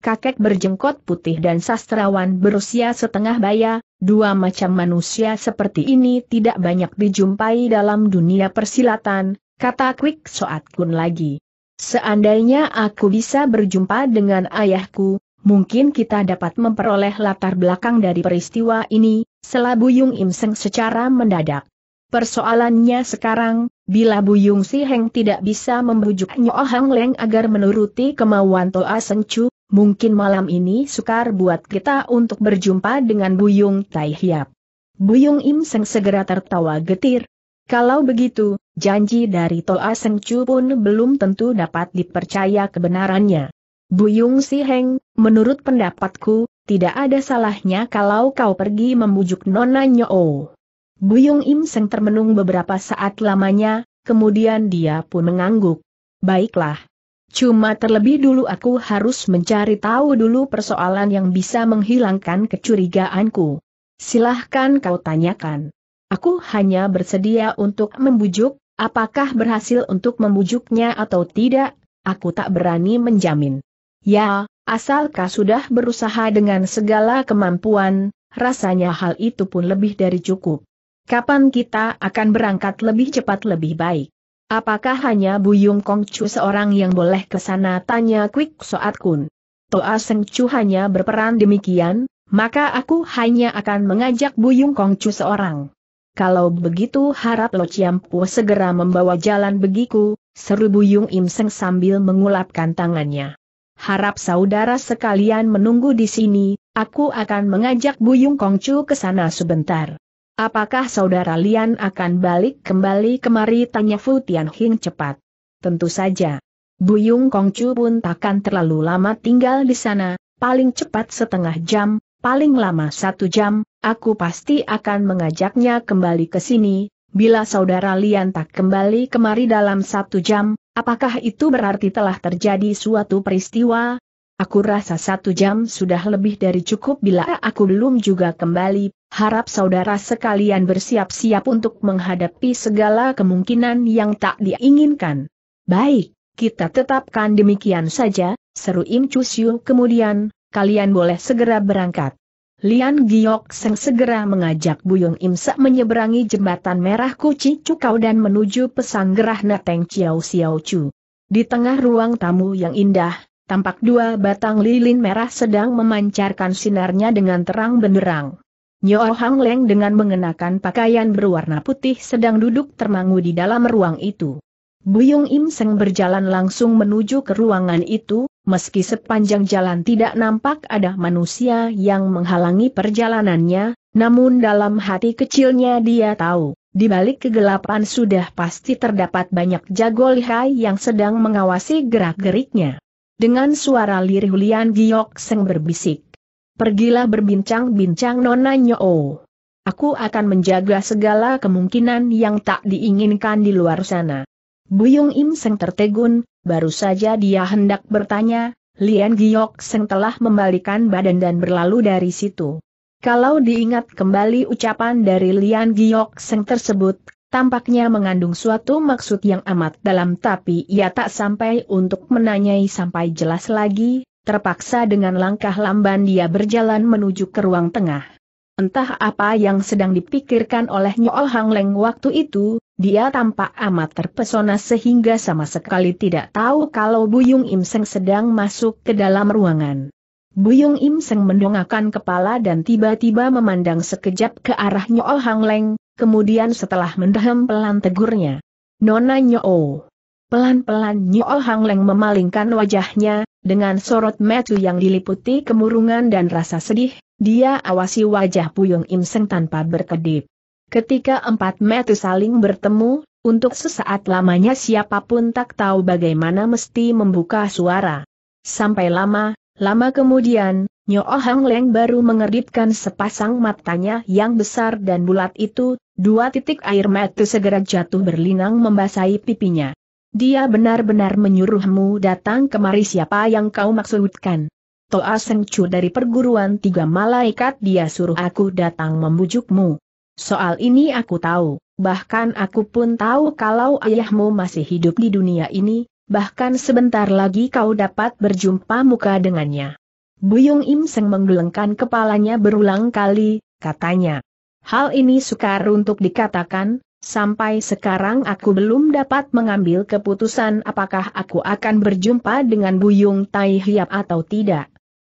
Kakek berjenggot putih dan sastrawan berusia setengah baya, dua macam manusia seperti ini tidak banyak dijumpai dalam dunia persilatan, kata Quick Soat Kun lagi. Seandainya aku bisa berjumpa dengan ayahku, mungkin kita dapat memperoleh latar belakang dari peristiwa ini, selah Buyung Im Seng secara mendadak. Persoalannya sekarang, bila Buyung Si Heng tidak bisa membujuk Nyo Hang Leng agar menuruti kemauan Toa Seng Chu, mungkin malam ini sukar buat kita untuk berjumpa dengan Buyung Tai Hiap. Buyung Im Seng segera tertawa getir. Kalau begitu, janji dari Toa Seng Chu pun belum tentu dapat dipercaya kebenarannya. Buyung Si Heng, menurut pendapatku, tidak ada salahnya kalau kau pergi membujuk Nona Nyo. Buyung Im Seng termenung beberapa saat lamanya, kemudian dia pun mengangguk. Baiklah. Cuma terlebih dulu aku harus mencari tahu dulu persoalan yang bisa menghilangkan kecurigaanku. Silahkan kau tanyakan. Aku hanya bersedia untuk membujuk, apakah berhasil untuk membujuknya atau tidak, aku tak berani menjamin. Ya, asalkah sudah berusaha dengan segala kemampuan, rasanya hal itu pun lebih dari cukup. Kapan kita akan berangkat lebih cepat lebih baik? Apakah hanya Buyung Kongcu seorang yang boleh ke sana tanya Quick Soat Kun? Toa Seng Chu hanya berperan demikian, maka aku hanya akan mengajak Buyung Kongcu seorang. Kalau begitu harap Lo Ciampu segera membawa jalan begiku, seru Buyung Im Seng sambil mengulapkan tangannya. Harap saudara sekalian menunggu di sini, aku akan mengajak Buyung Kongcu ke sana sebentar. Apakah saudara Lian akan balik kembali kemari tanya Fu Tianhing cepat. Tentu saja. Buyung Kongcu pun takkan terlalu lama tinggal di sana, paling cepat setengah jam, paling lama satu jam, aku pasti akan mengajaknya kembali ke sini, Bila saudara Lian tak kembali kemari dalam satu jam, Apakah itu berarti telah terjadi suatu peristiwa? Aku rasa satu jam sudah lebih dari cukup bila aku belum juga kembali, harap saudara sekalian bersiap-siap untuk menghadapi segala kemungkinan yang tak diinginkan. Baik, kita tetapkan demikian saja, seru Im Chusyu kemudian, kalian boleh segera berangkat. Lian Giok Seng segera mengajak Buyung Imsa menyeberangi jembatan merah Kuci Cukau dan menuju pesanggerah Neteng Chiao Xiao Chu. Di tengah ruang tamu yang indah, tampak dua batang lilin merah sedang memancarkan sinarnya dengan terang benderang. Nyo Hang Leng dengan mengenakan pakaian berwarna putih sedang duduk termangu di dalam ruang itu. Buyung Im Seng berjalan langsung menuju ke ruangan itu, meski sepanjang jalan tidak nampak ada manusia yang menghalangi perjalanannya, namun dalam hati kecilnya dia tahu, di balik kegelapan sudah pasti terdapat banyak jago lihai yang sedang mengawasi gerak-geriknya. Dengan suara lirih Lian Giok Seng berbisik. Pergilah berbincang-bincang Nona Nyo. Aku akan menjaga segala kemungkinan yang tak diinginkan di luar sana. Buyung Im Seng tertegun, baru saja dia hendak bertanya, Lian Giok Seng telah membalikan badan dan berlalu dari situ. Kalau diingat kembali ucapan dari Lian Giok Seng tersebut, tampaknya mengandung suatu maksud yang amat dalam tapi ia tak sampai untuk menanyai sampai jelas lagi, terpaksa dengan langkah lamban dia berjalan menuju ke ruang tengah. Entah apa yang sedang dipikirkan oleh Nyool Hang Leng waktu itu, dia tampak amat terpesona sehingga sama sekali tidak tahu kalau Buyung Im Seng sedang masuk ke dalam ruangan. Buyung Im Seng mendongakkan kepala dan tiba-tiba memandang sekejap ke arah Nyool Hang Leng, kemudian setelah mendahem pelan tegurnya. Nona Nyo Pelan-pelan Nyool Hang Leng memalingkan wajahnya, dengan sorot metu yang diliputi kemurungan dan rasa sedih, dia awasi wajah Puyung Im tanpa berkedip. Ketika empat metu saling bertemu, untuk sesaat lamanya siapapun tak tahu bagaimana mesti membuka suara. Sampai lama, lama kemudian, Nyo Hang Leng baru mengedipkan sepasang matanya yang besar dan bulat itu, dua titik air metu segera jatuh berlinang membasahi pipinya. Dia benar-benar menyuruhmu datang kemari siapa yang kau maksudkan. Toa Seng dari perguruan tiga malaikat dia suruh aku datang membujukmu. Soal ini aku tahu, bahkan aku pun tahu kalau ayahmu masih hidup di dunia ini, bahkan sebentar lagi kau dapat berjumpa muka dengannya. Buyung Im Seng menggelengkan kepalanya berulang kali, katanya. Hal ini sukar untuk dikatakan, Sampai sekarang aku belum dapat mengambil keputusan apakah aku akan berjumpa dengan Buyung Tai Hiap atau tidak.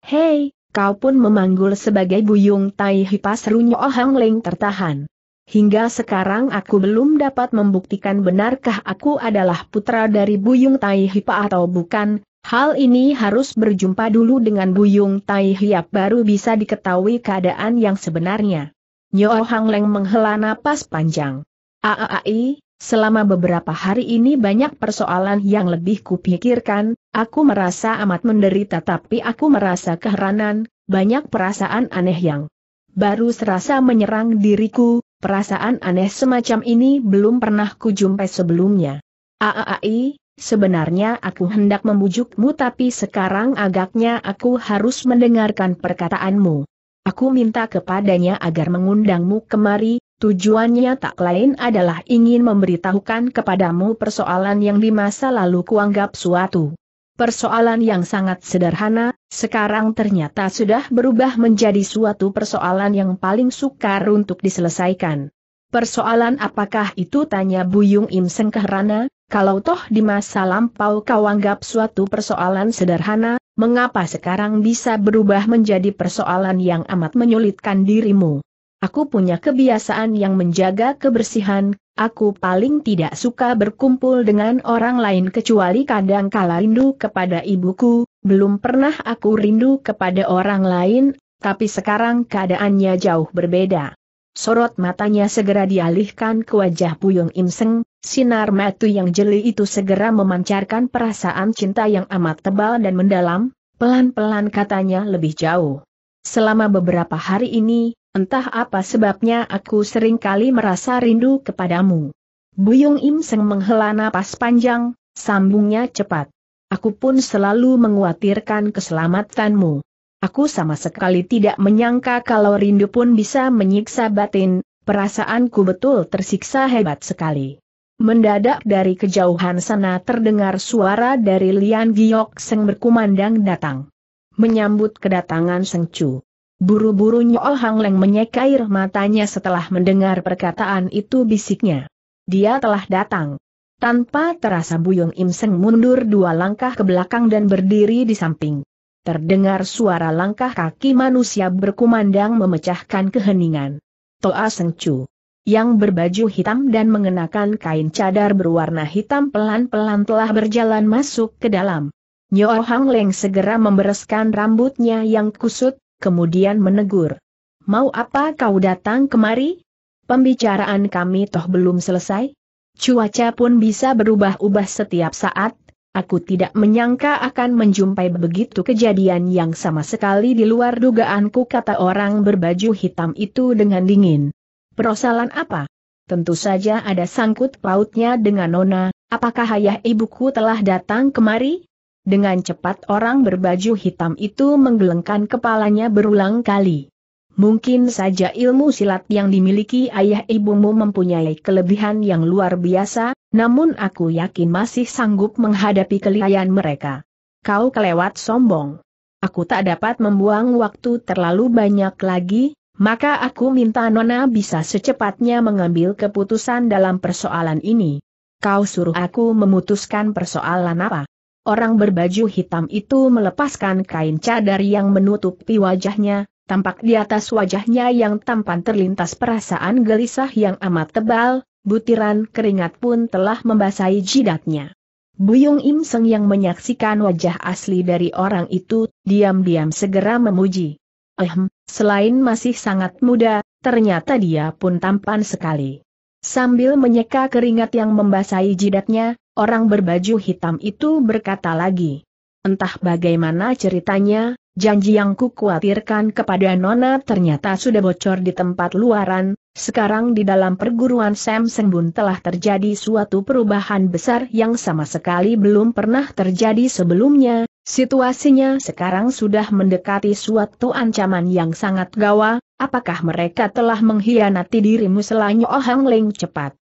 Hei, kau pun memanggul sebagai Buyung Tai Hipas serunya Oh Hang Leng tertahan. Hingga sekarang aku belum dapat membuktikan benarkah aku adalah putra dari Buyung Tai Hipa atau bukan, Hal ini harus berjumpa dulu dengan Buyung Tai Hiap baru bisa diketahui keadaan yang sebenarnya. Nyo Hang Leng menghela napas panjang. AAI, selama beberapa hari ini banyak persoalan yang lebih kupikirkan, aku merasa amat menderita tapi aku merasa keheranan, banyak perasaan aneh yang baru serasa menyerang diriku, perasaan aneh semacam ini belum pernah kujumpai sebelumnya. AAI, sebenarnya aku hendak membujukmu tapi sekarang agaknya aku harus mendengarkan perkataanmu. Aku minta kepadanya agar mengundangmu kemari, Tujuannya tak lain adalah ingin memberitahukan kepadamu persoalan yang di masa lalu kuanggap suatu persoalan yang sangat sederhana, sekarang ternyata sudah berubah menjadi suatu persoalan yang paling sukar untuk diselesaikan. Persoalan apakah itu tanya Buyung Im Seng kalau toh di masa lampau kau anggap suatu persoalan sederhana, mengapa sekarang bisa berubah menjadi persoalan yang amat menyulitkan dirimu? Aku punya kebiasaan yang menjaga kebersihan, aku paling tidak suka berkumpul dengan orang lain kecuali kadang kala rindu kepada ibuku, belum pernah aku rindu kepada orang lain, tapi sekarang keadaannya jauh berbeda. Sorot matanya segera dialihkan ke wajah Puyung Im sinar matu yang jeli itu segera memancarkan perasaan cinta yang amat tebal dan mendalam, pelan-pelan katanya lebih jauh. Selama beberapa hari ini, Entah apa sebabnya aku sering kali merasa rindu kepadamu. Buyung Im Seng menghela napas panjang, sambungnya cepat. Aku pun selalu menguatirkan keselamatanmu. Aku sama sekali tidak menyangka kalau rindu pun bisa menyiksa batin, perasaanku betul tersiksa hebat sekali. Mendadak dari kejauhan sana terdengar suara dari Lian Giok Seng berkumandang datang. Menyambut kedatangan Seng Chu. Buru-buru Nyo Hang Leng menyekair matanya setelah mendengar perkataan itu bisiknya. Dia telah datang. Tanpa terasa Buyung Im Seng mundur dua langkah ke belakang dan berdiri di samping. Terdengar suara langkah kaki manusia berkumandang memecahkan keheningan. Toa Seng Chu yang berbaju hitam dan mengenakan kain cadar berwarna hitam pelan-pelan telah berjalan masuk ke dalam. Nyo Hang Leng segera membereskan rambutnya yang kusut, kemudian menegur. Mau apa kau datang kemari? Pembicaraan kami toh belum selesai? Cuaca pun bisa berubah-ubah setiap saat, aku tidak menyangka akan menjumpai begitu kejadian yang sama sekali di luar dugaanku kata orang berbaju hitam itu dengan dingin. Perosalan apa? Tentu saja ada sangkut pautnya dengan Nona, apakah ayah ibuku telah datang kemari? Dengan cepat orang berbaju hitam itu menggelengkan kepalanya berulang kali. Mungkin saja ilmu silat yang dimiliki ayah ibumu mempunyai kelebihan yang luar biasa, namun aku yakin masih sanggup menghadapi kelihayan mereka. Kau kelewat sombong. Aku tak dapat membuang waktu terlalu banyak lagi, maka aku minta Nona bisa secepatnya mengambil keputusan dalam persoalan ini. Kau suruh aku memutuskan persoalan apa? Orang berbaju hitam itu melepaskan kain cadar yang menutupi wajahnya, tampak di atas wajahnya yang tampan terlintas perasaan gelisah yang amat tebal, butiran keringat pun telah membasahi jidatnya. Buyung Im Seng yang menyaksikan wajah asli dari orang itu, diam-diam segera memuji. Ehm, selain masih sangat muda, ternyata dia pun tampan sekali. Sambil menyeka keringat yang membasahi jidatnya, Orang berbaju hitam itu berkata lagi. Entah bagaimana ceritanya, janji yang kukhawatirkan kepada Nona ternyata sudah bocor di tempat luaran, sekarang di dalam perguruan Sam Sengbun telah terjadi suatu perubahan besar yang sama sekali belum pernah terjadi sebelumnya, situasinya sekarang sudah mendekati suatu ancaman yang sangat gawa, apakah mereka telah mengkhianati dirimu selain Oh Hang Ling cepat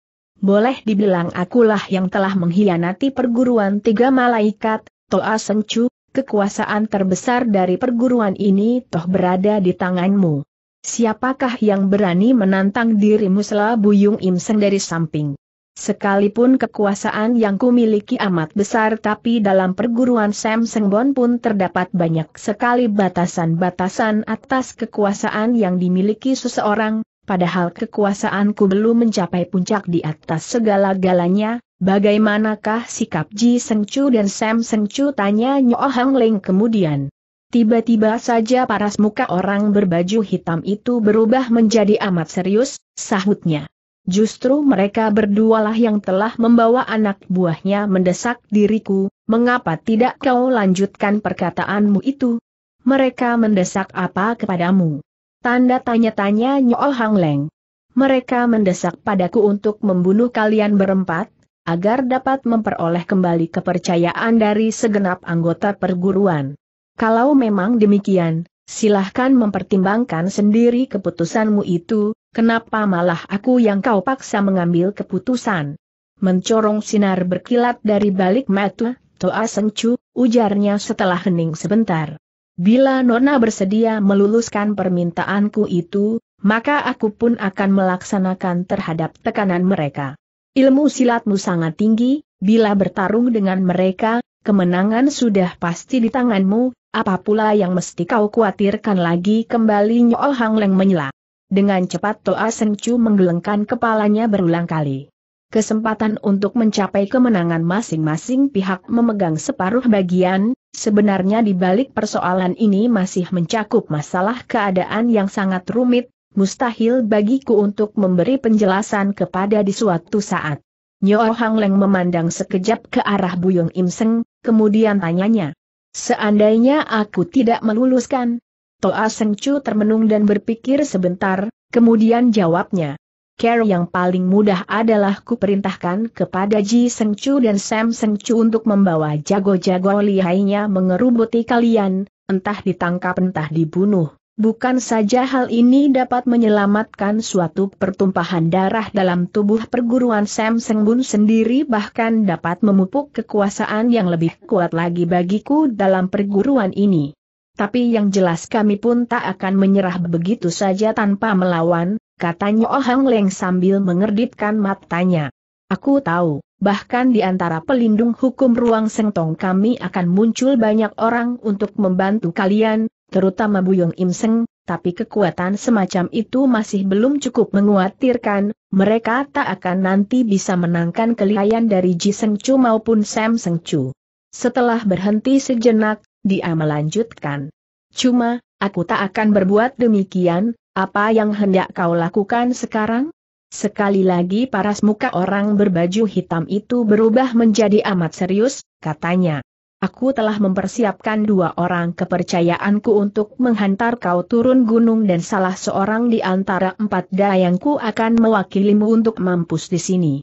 boleh dibilang akulah yang telah mengkhianati perguruan tiga malaikat, Toa Sencu, kekuasaan terbesar dari perguruan ini toh berada di tanganmu. Siapakah yang berani menantang dirimu selah Buyung Imsen dari samping? Sekalipun kekuasaan yang kumiliki amat besar tapi dalam perguruan Sam Sengbon pun terdapat banyak sekali batasan-batasan atas kekuasaan yang dimiliki seseorang, padahal kekuasaanku belum mencapai puncak di atas segala-galanya, bagaimanakah sikap Ji Seng Chu dan Sam Seng Chu tanya Nyo Hang Leng kemudian. Tiba-tiba saja paras muka orang berbaju hitam itu berubah menjadi amat serius, sahutnya. Justru mereka berdualah yang telah membawa anak buahnya mendesak diriku, mengapa tidak kau lanjutkan perkataanmu itu? Mereka mendesak apa kepadamu? Tanda tanya-tanya Nyo Hang Leng. Mereka mendesak padaku untuk membunuh kalian berempat, agar dapat memperoleh kembali kepercayaan dari segenap anggota perguruan. Kalau memang demikian, silahkan mempertimbangkan sendiri keputusanmu itu, kenapa malah aku yang kau paksa mengambil keputusan. Mencorong sinar berkilat dari balik mata, Toa Sengcu, ujarnya setelah hening sebentar. Bila Nona bersedia meluluskan permintaanku itu, maka aku pun akan melaksanakan terhadap tekanan mereka. Ilmu silatmu sangat tinggi, bila bertarung dengan mereka, kemenangan sudah pasti di tanganmu, apa pula yang mesti kau khawatirkan lagi kembali Nyo Hang Leng menyela. Dengan cepat Toa Chu menggelengkan kepalanya berulang kali kesempatan untuk mencapai kemenangan masing-masing pihak memegang separuh bagian, sebenarnya di balik persoalan ini masih mencakup masalah keadaan yang sangat rumit, mustahil bagiku untuk memberi penjelasan kepada di suatu saat. Nyo Hang Leng memandang sekejap ke arah Buyung Im Seng, kemudian tanyanya, Seandainya aku tidak meluluskan, Toa Seng Chu termenung dan berpikir sebentar, kemudian jawabnya, Cara yang paling mudah adalah kuperintahkan kepada Ji Seng Chu dan Sam Seng Chu untuk membawa jago-jago lihainya mengerubuti kalian, entah ditangkap entah dibunuh. Bukan saja hal ini dapat menyelamatkan suatu pertumpahan darah dalam tubuh perguruan Sam Sengbun sendiri bahkan dapat memupuk kekuasaan yang lebih kuat lagi bagiku dalam perguruan ini. Tapi yang jelas kami pun tak akan menyerah begitu saja tanpa melawan, katanya Oh Hang Leng sambil mengerditkan matanya. Aku tahu, bahkan di antara pelindung hukum ruang sengtong kami akan muncul banyak orang untuk membantu kalian, terutama Buyong Im Seng, tapi kekuatan semacam itu masih belum cukup menguatirkan, mereka tak akan nanti bisa menangkan kelihayan dari Ji Seng Chu maupun Sam Seng Chu. Setelah berhenti sejenak, dia melanjutkan. Cuma, aku tak akan berbuat demikian, apa yang hendak kau lakukan sekarang? Sekali lagi paras muka orang berbaju hitam itu berubah menjadi amat serius, katanya. Aku telah mempersiapkan dua orang kepercayaanku untuk menghantar kau turun gunung dan salah seorang di antara empat dayangku akan mewakilimu untuk mampus di sini.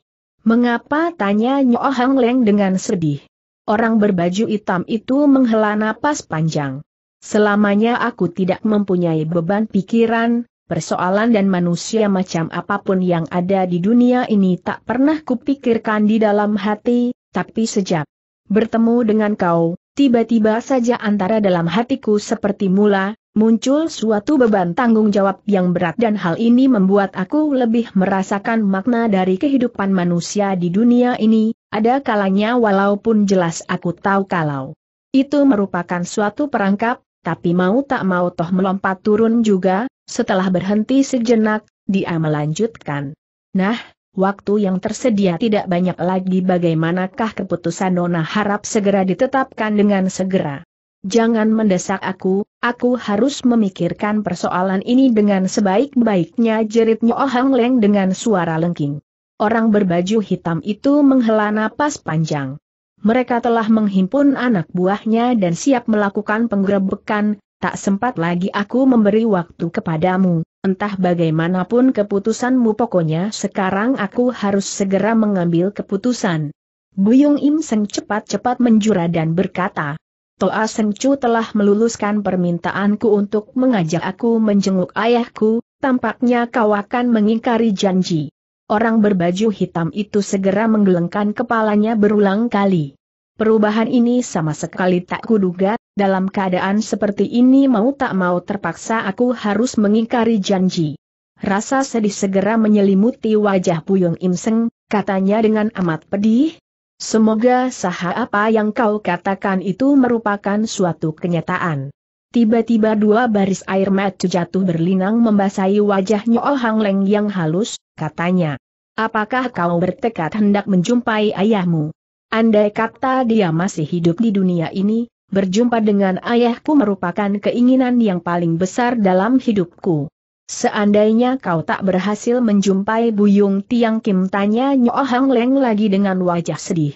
Mengapa tanya Nyo Hang Leng dengan sedih? Orang berbaju hitam itu menghela napas panjang. Selamanya aku tidak mempunyai beban pikiran, persoalan dan manusia macam apapun yang ada di dunia ini tak pernah kupikirkan di dalam hati, tapi sejak bertemu dengan kau, tiba-tiba saja antara dalam hatiku seperti mula, muncul suatu beban tanggung jawab yang berat dan hal ini membuat aku lebih merasakan makna dari kehidupan manusia di dunia ini, ada kalanya walaupun jelas aku tahu kalau itu merupakan suatu perangkap, tapi mau tak mau toh melompat turun juga, setelah berhenti sejenak, dia melanjutkan. Nah, waktu yang tersedia tidak banyak lagi bagaimanakah keputusan Nona harap segera ditetapkan dengan segera. Jangan mendesak aku, aku harus memikirkan persoalan ini dengan sebaik-baiknya Jeritnya Ohang oh Leng dengan suara lengking. Orang berbaju hitam itu menghela napas panjang. Mereka telah menghimpun anak buahnya dan siap melakukan penggerebekan, tak sempat lagi aku memberi waktu kepadamu. Entah bagaimanapun keputusanmu pokoknya sekarang aku harus segera mengambil keputusan. Buyung Im Seng cepat-cepat menjura dan berkata, Toa Seng Chu telah meluluskan permintaanku untuk mengajak aku menjenguk ayahku, tampaknya kau akan mengingkari janji. Orang berbaju hitam itu segera menggelengkan kepalanya berulang kali. Perubahan ini sama sekali tak kuduga, dalam keadaan seperti ini mau tak mau terpaksa aku harus mengingkari janji. Rasa sedih segera menyelimuti wajah Puyung Imseng, katanya dengan amat pedih. Semoga saha apa yang kau katakan itu merupakan suatu kenyataan. Tiba-tiba dua baris air mata jatuh berlinang membasahi wajah Nyo Hang Leng yang halus, katanya. Apakah kau bertekad hendak menjumpai ayahmu? Andai kata dia masih hidup di dunia ini, berjumpa dengan ayahku merupakan keinginan yang paling besar dalam hidupku. Seandainya kau tak berhasil menjumpai Buyung Tiang Kim tanya Nyo Hang Leng lagi dengan wajah sedih.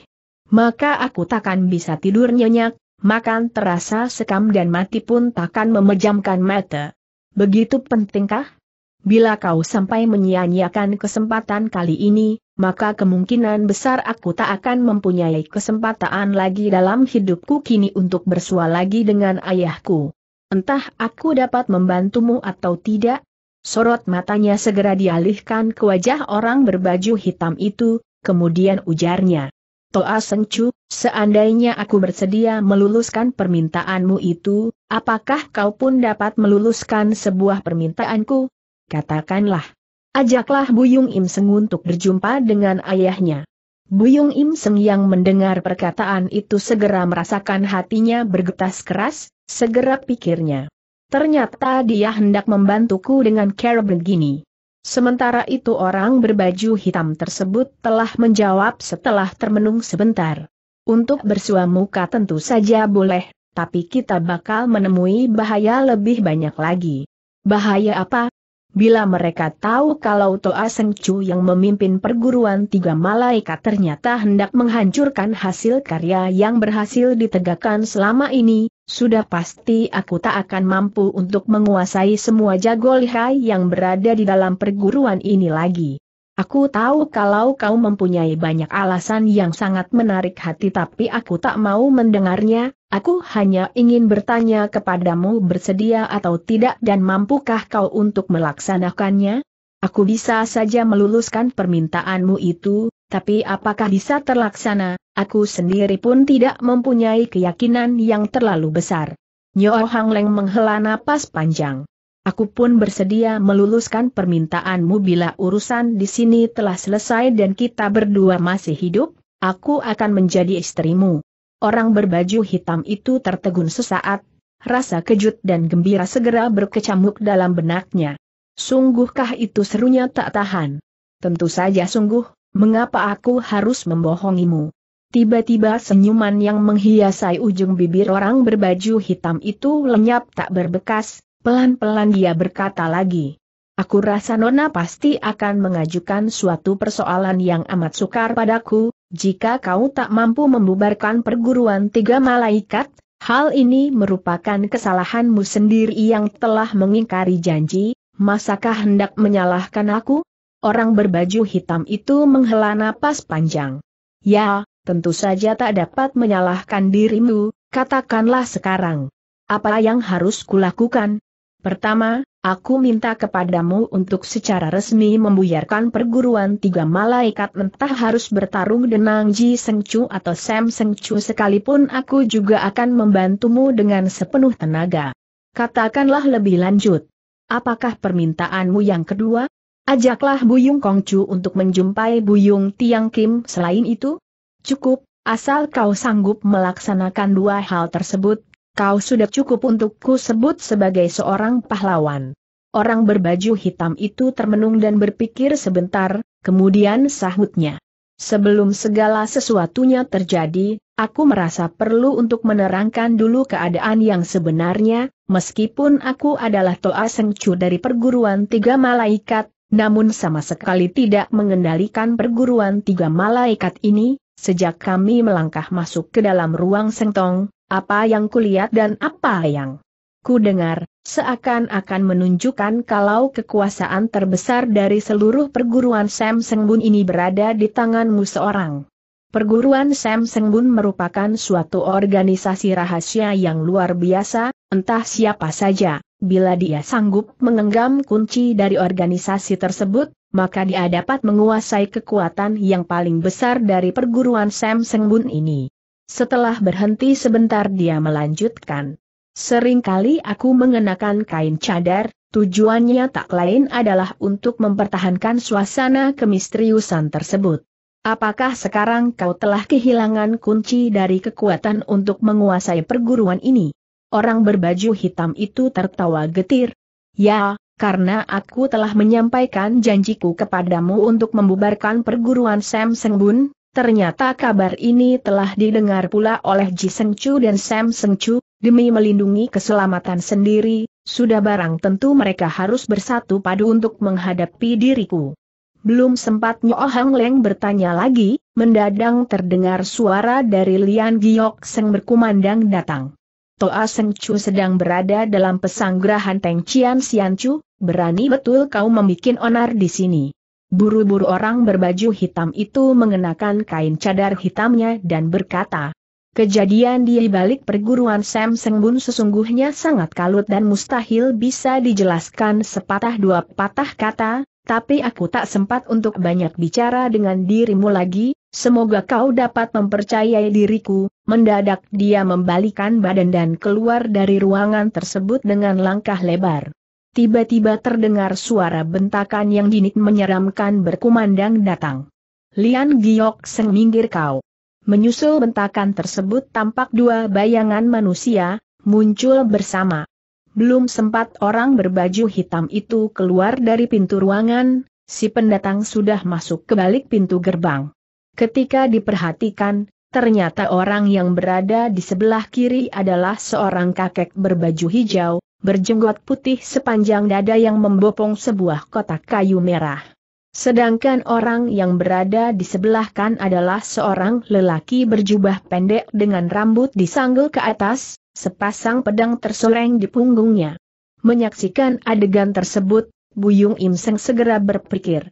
Maka aku takkan bisa tidur nyenyak, makan terasa sekam dan mati pun takkan memejamkan mata. Begitu pentingkah? Bila kau sampai menyia-nyiakan kesempatan kali ini, maka kemungkinan besar aku tak akan mempunyai kesempatan lagi dalam hidupku kini untuk bersua lagi dengan ayahku. Entah aku dapat membantumu atau tidak, Sorot matanya segera dialihkan ke wajah orang berbaju hitam itu, kemudian ujarnya. Toa Sengcu, seandainya aku bersedia meluluskan permintaanmu itu, apakah kau pun dapat meluluskan sebuah permintaanku? Katakanlah. Ajaklah Buyung Im Seng untuk berjumpa dengan ayahnya. Buyung Im Seng yang mendengar perkataan itu segera merasakan hatinya bergetas keras, segera pikirnya. Ternyata dia hendak membantuku dengan cara begini. Sementara itu orang berbaju hitam tersebut telah menjawab setelah termenung sebentar. Untuk bersua muka tentu saja boleh, tapi kita bakal menemui bahaya lebih banyak lagi. Bahaya apa? Bila mereka tahu kalau Toa Seng Chu yang memimpin perguruan tiga malaikat ternyata hendak menghancurkan hasil karya yang berhasil ditegakkan selama ini, sudah pasti aku tak akan mampu untuk menguasai semua jago lihai yang berada di dalam perguruan ini lagi. Aku tahu kalau kau mempunyai banyak alasan yang sangat menarik hati tapi aku tak mau mendengarnya, aku hanya ingin bertanya kepadamu bersedia atau tidak dan mampukah kau untuk melaksanakannya? Aku bisa saja meluluskan permintaanmu itu, tapi apakah bisa terlaksana, aku sendiri pun tidak mempunyai keyakinan yang terlalu besar. Nyo Hang Leng menghela napas panjang. Aku pun bersedia meluluskan permintaanmu bila urusan di sini telah selesai dan kita berdua masih hidup, aku akan menjadi istrimu. Orang berbaju hitam itu tertegun sesaat, rasa kejut dan gembira segera berkecamuk dalam benaknya. Sungguhkah itu serunya tak tahan? Tentu saja sungguh, mengapa aku harus membohongimu? Tiba-tiba senyuman yang menghiasai ujung bibir orang berbaju hitam itu lenyap tak berbekas, Pelan-pelan dia berkata lagi. Aku rasa Nona pasti akan mengajukan suatu persoalan yang amat sukar padaku, jika kau tak mampu membubarkan perguruan tiga malaikat, hal ini merupakan kesalahanmu sendiri yang telah mengingkari janji, masakah hendak menyalahkan aku? Orang berbaju hitam itu menghela napas panjang. Ya, tentu saja tak dapat menyalahkan dirimu, katakanlah sekarang. Apa yang harus kulakukan? Pertama, aku minta kepadamu untuk secara resmi membuyarkan perguruan tiga malaikat mentah harus bertarung dengan Ji Seng Chu atau Sam Seng Chu sekalipun aku juga akan membantumu dengan sepenuh tenaga. Katakanlah lebih lanjut. Apakah permintaanmu yang kedua? Ajaklah Buyung Kongcu untuk menjumpai Buyung Tiang Kim selain itu? Cukup, asal kau sanggup melaksanakan dua hal tersebut, kau sudah cukup untukku sebut sebagai seorang pahlawan. Orang berbaju hitam itu termenung dan berpikir sebentar, kemudian sahutnya. Sebelum segala sesuatunya terjadi, aku merasa perlu untuk menerangkan dulu keadaan yang sebenarnya, meskipun aku adalah Toa Sengcu dari perguruan tiga malaikat, namun sama sekali tidak mengendalikan perguruan tiga malaikat ini, sejak kami melangkah masuk ke dalam ruang sengtong, apa yang kulihat dan apa yang kudengar, seakan-akan menunjukkan kalau kekuasaan terbesar dari seluruh perguruan Sam Sengbun ini berada di tanganmu seorang. Perguruan Sam Sengbun merupakan suatu organisasi rahasia yang luar biasa, entah siapa saja, bila dia sanggup mengenggam kunci dari organisasi tersebut, maka dia dapat menguasai kekuatan yang paling besar dari perguruan Sam Sengbun ini. Setelah berhenti sebentar dia melanjutkan. Seringkali aku mengenakan kain cadar, tujuannya tak lain adalah untuk mempertahankan suasana kemistriusan tersebut. Apakah sekarang kau telah kehilangan kunci dari kekuatan untuk menguasai perguruan ini? Orang berbaju hitam itu tertawa getir. Ya, karena aku telah menyampaikan janjiku kepadamu untuk membubarkan perguruan Sam Sengbun, Ternyata kabar ini telah didengar pula oleh Ji Seng Chu dan Sam Seng Chu, demi melindungi keselamatan sendiri, sudah barang tentu mereka harus bersatu padu untuk menghadapi diriku. Belum sempat Nyo Hang Leng bertanya lagi, mendadang terdengar suara dari Lian Giok Seng berkumandang datang. Toa Seng Chu sedang berada dalam pesanggrahan Teng Cian Sian Chu, berani betul kau membuat onar di sini. Buru-buru orang berbaju hitam itu mengenakan kain cadar hitamnya dan berkata, Kejadian di balik perguruan Sam Sengbun sesungguhnya sangat kalut dan mustahil bisa dijelaskan sepatah dua patah kata, tapi aku tak sempat untuk banyak bicara dengan dirimu lagi, semoga kau dapat mempercayai diriku. Mendadak dia membalikan badan dan keluar dari ruangan tersebut dengan langkah lebar tiba-tiba terdengar suara bentakan yang dinik menyeramkan berkumandang datang. Lian Giok Seng minggir kau. Menyusul bentakan tersebut tampak dua bayangan manusia, muncul bersama. Belum sempat orang berbaju hitam itu keluar dari pintu ruangan, si pendatang sudah masuk ke balik pintu gerbang. Ketika diperhatikan, ternyata orang yang berada di sebelah kiri adalah seorang kakek berbaju hijau, berjenggot putih sepanjang dada yang membopong sebuah kotak kayu merah. Sedangkan orang yang berada di sebelah kan adalah seorang lelaki berjubah pendek dengan rambut disanggul ke atas, sepasang pedang tersoreng di punggungnya. Menyaksikan adegan tersebut, Buyung Imseng segera berpikir,